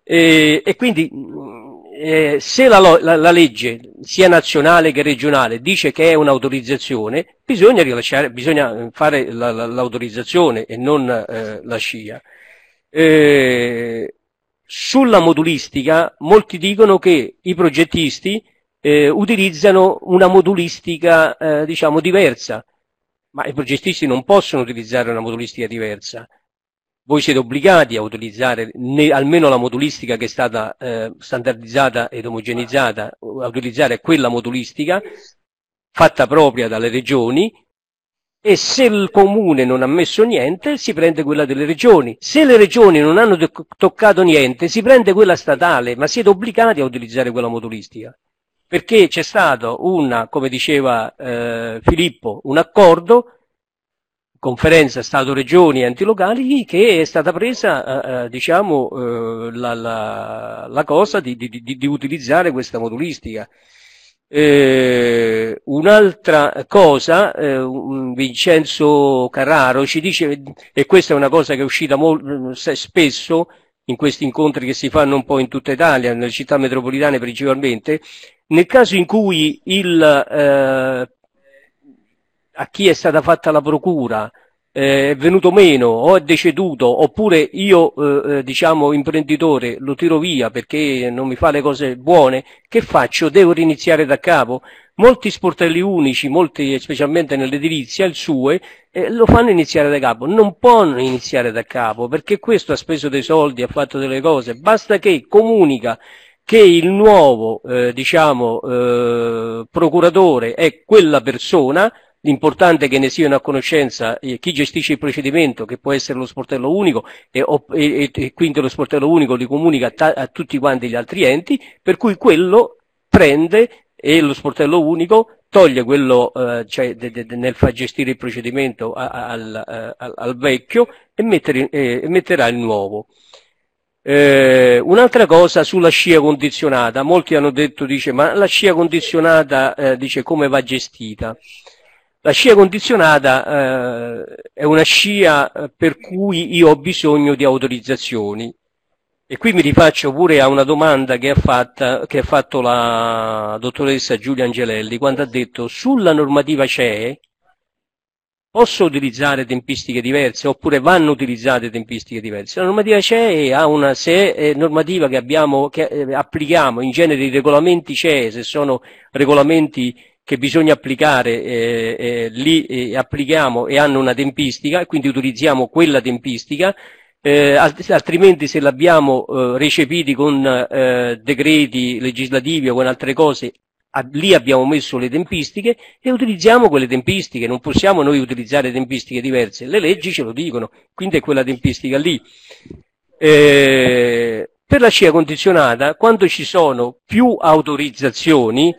E, e quindi mm, eh, se la, la, la, legge, sia nazionale che regionale, dice che è un'autorizzazione, bisogna, bisogna fare la, l'autorizzazione e non eh, la scia. Eh, sulla modulistica, molti dicono che i progettisti eh, utilizzano una modulistica eh, diciamo, diversa, ma i progettisti non possono utilizzare una modulistica diversa voi siete obbligati a utilizzare ne, almeno la modulistica che è stata eh, standardizzata ed omogenizzata, a utilizzare quella modulistica fatta propria dalle regioni e se il comune non ha messo niente si prende quella delle regioni, se le regioni non hanno toccato niente si prende quella statale, ma siete obbligati a utilizzare quella modulistica perché c'è stato una, come diceva eh, Filippo, un accordo conferenza Stato-Regioni e enti locali che è stata presa eh, eh, diciamo, eh, la, la, la, cosa di, di, di, utilizzare questa modulistica. Eh, un'altra cosa, eh, Vincenzo Carraro ci dice, e questa è una cosa che è uscita molto, spesso in questi incontri che si fanno un po' in tutta Italia, nelle città metropolitane principalmente, nel caso in cui il eh, a chi è stata fatta la procura, eh, è venuto meno o è deceduto oppure io eh, eh, diciamo imprenditore lo tiro via perché non mi fa le cose buone che faccio devo riniziare da capo molti sportelli unici molti specialmente nell'edilizia il SUE eh, lo fanno iniziare da capo non può iniziare da capo perché questo ha speso dei soldi ha fatto delle cose basta che comunica che il nuovo eh, diciamo eh, procuratore è quella persona l'importante è che ne siano a conoscenza eh, chi gestisce il procedimento, che può essere lo sportello unico e, e, e quindi lo sportello unico li comunica ta- a tutti quanti gli altri enti, per cui quello prende e lo sportello unico toglie quello eh, cioè de, de, de nel far gestire il procedimento al, eh, al, al vecchio e, mettere, eh, metterà il nuovo. Eh, un'altra cosa sulla scia condizionata, molti hanno detto, dice, ma la scia condizionata eh, dice, come va gestita? La scia condizionata eh, è una scia eh, per cui io ho bisogno di autorizzazioni. E qui mi rifaccio pure a una domanda che ha, fatta, che ha fatto la dottoressa Giulia Angelelli quando ha detto sulla normativa CE posso utilizzare tempistiche diverse oppure vanno utilizzate tempistiche diverse. La normativa CE ha una se, è normativa che, abbiamo, che eh, applichiamo in genere i regolamenti CE, se sono regolamenti che bisogna applicare, eh, eh, li eh, applichiamo e hanno una tempistica quindi utilizziamo quella tempistica, eh, altrimenti se l'abbiamo eh, recepiti con eh, decreti legislativi o con altre cose, lì abbiamo messo le tempistiche e utilizziamo quelle tempistiche, non possiamo noi utilizzare tempistiche diverse, le leggi ce lo dicono, quindi è quella tempistica lì. per la scia condizionata, quando ci sono più autorizzazioni,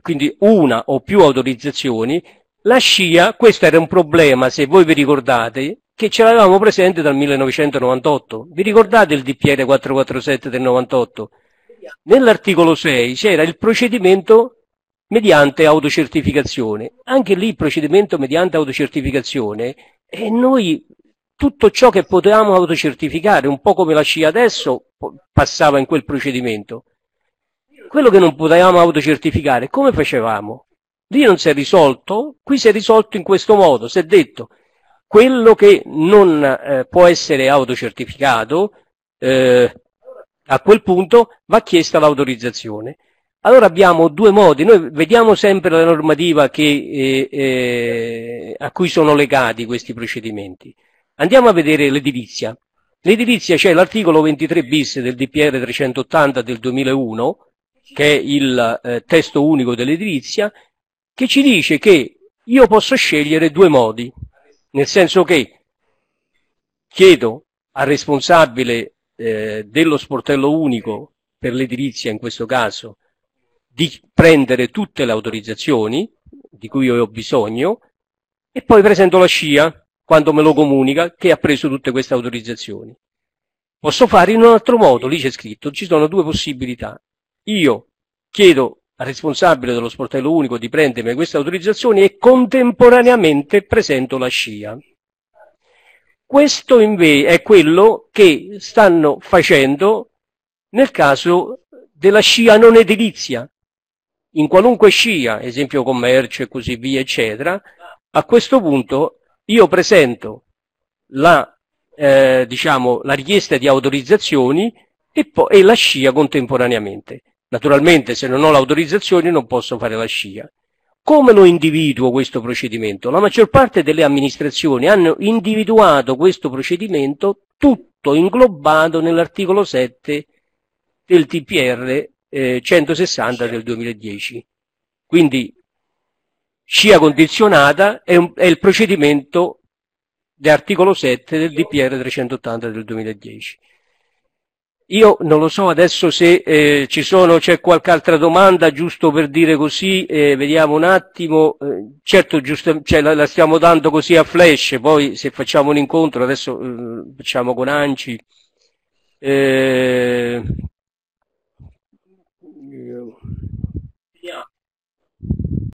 quindi una o più autorizzazioni, la scia, questo era un problema, se voi vi ricordate, che ce l'avevamo presente dal 1998. Vi ricordate il DPR 447 del 98? Nell'articolo 6 c'era il procedimento mediante autocertificazione. Anche lì il procedimento mediante autocertificazione e noi tutto ciò che potevamo autocertificare, un po' come la scia adesso, passava in quel procedimento quello che non potevamo autocertificare, come facevamo? Lì non si è risolto, qui si è risolto in questo modo, si è detto quello che non eh, può essere autocertificato, eh, a quel punto va chiesta l'autorizzazione. Allora abbiamo due modi, noi vediamo sempre la normativa che, eh, eh a cui sono legati questi procedimenti. Andiamo a vedere l'edilizia. L'edilizia c'è cioè l'articolo 23 bis del DPR 380 del 2001 che è il eh, testo unico dell'edilizia, che ci dice che io posso scegliere due modi, nel senso che chiedo al responsabile eh, dello sportello unico per l'edilizia in questo caso di prendere tutte le autorizzazioni di cui ho bisogno e poi presento la SCIA quando me lo comunica che ha preso tutte queste autorizzazioni. Posso fare in un altro modo, lì c'è scritto, ci sono due possibilità io chiedo al responsabile dello sportello unico di prendermi queste autorizzazioni e contemporaneamente presento la scia. Questo invece è quello che stanno facendo nel caso della scia non edilizia. In qualunque scia, esempio commercio e così via, eccetera, a questo punto io presento la, eh, diciamo, la richiesta di autorizzazioni e, e la scia contemporaneamente. Naturalmente se non ho l'autorizzazione non posso fare la scia. Come lo individuo questo procedimento? La maggior parte delle amministrazioni hanno individuato questo procedimento tutto inglobato nell'articolo 7 del TPR eh, 160 del 2010. Quindi scia condizionata è, un, è il procedimento dell'articolo 7 del DPR 380 del 2010. Io non lo so adesso se eh, ci sono, c'è qualche altra domanda, giusto per dire così, eh, vediamo un attimo, eh, certo giusto, cioè, la, la, stiamo dando così a flash, poi se facciamo un incontro adesso eh, facciamo con Anci. Eh,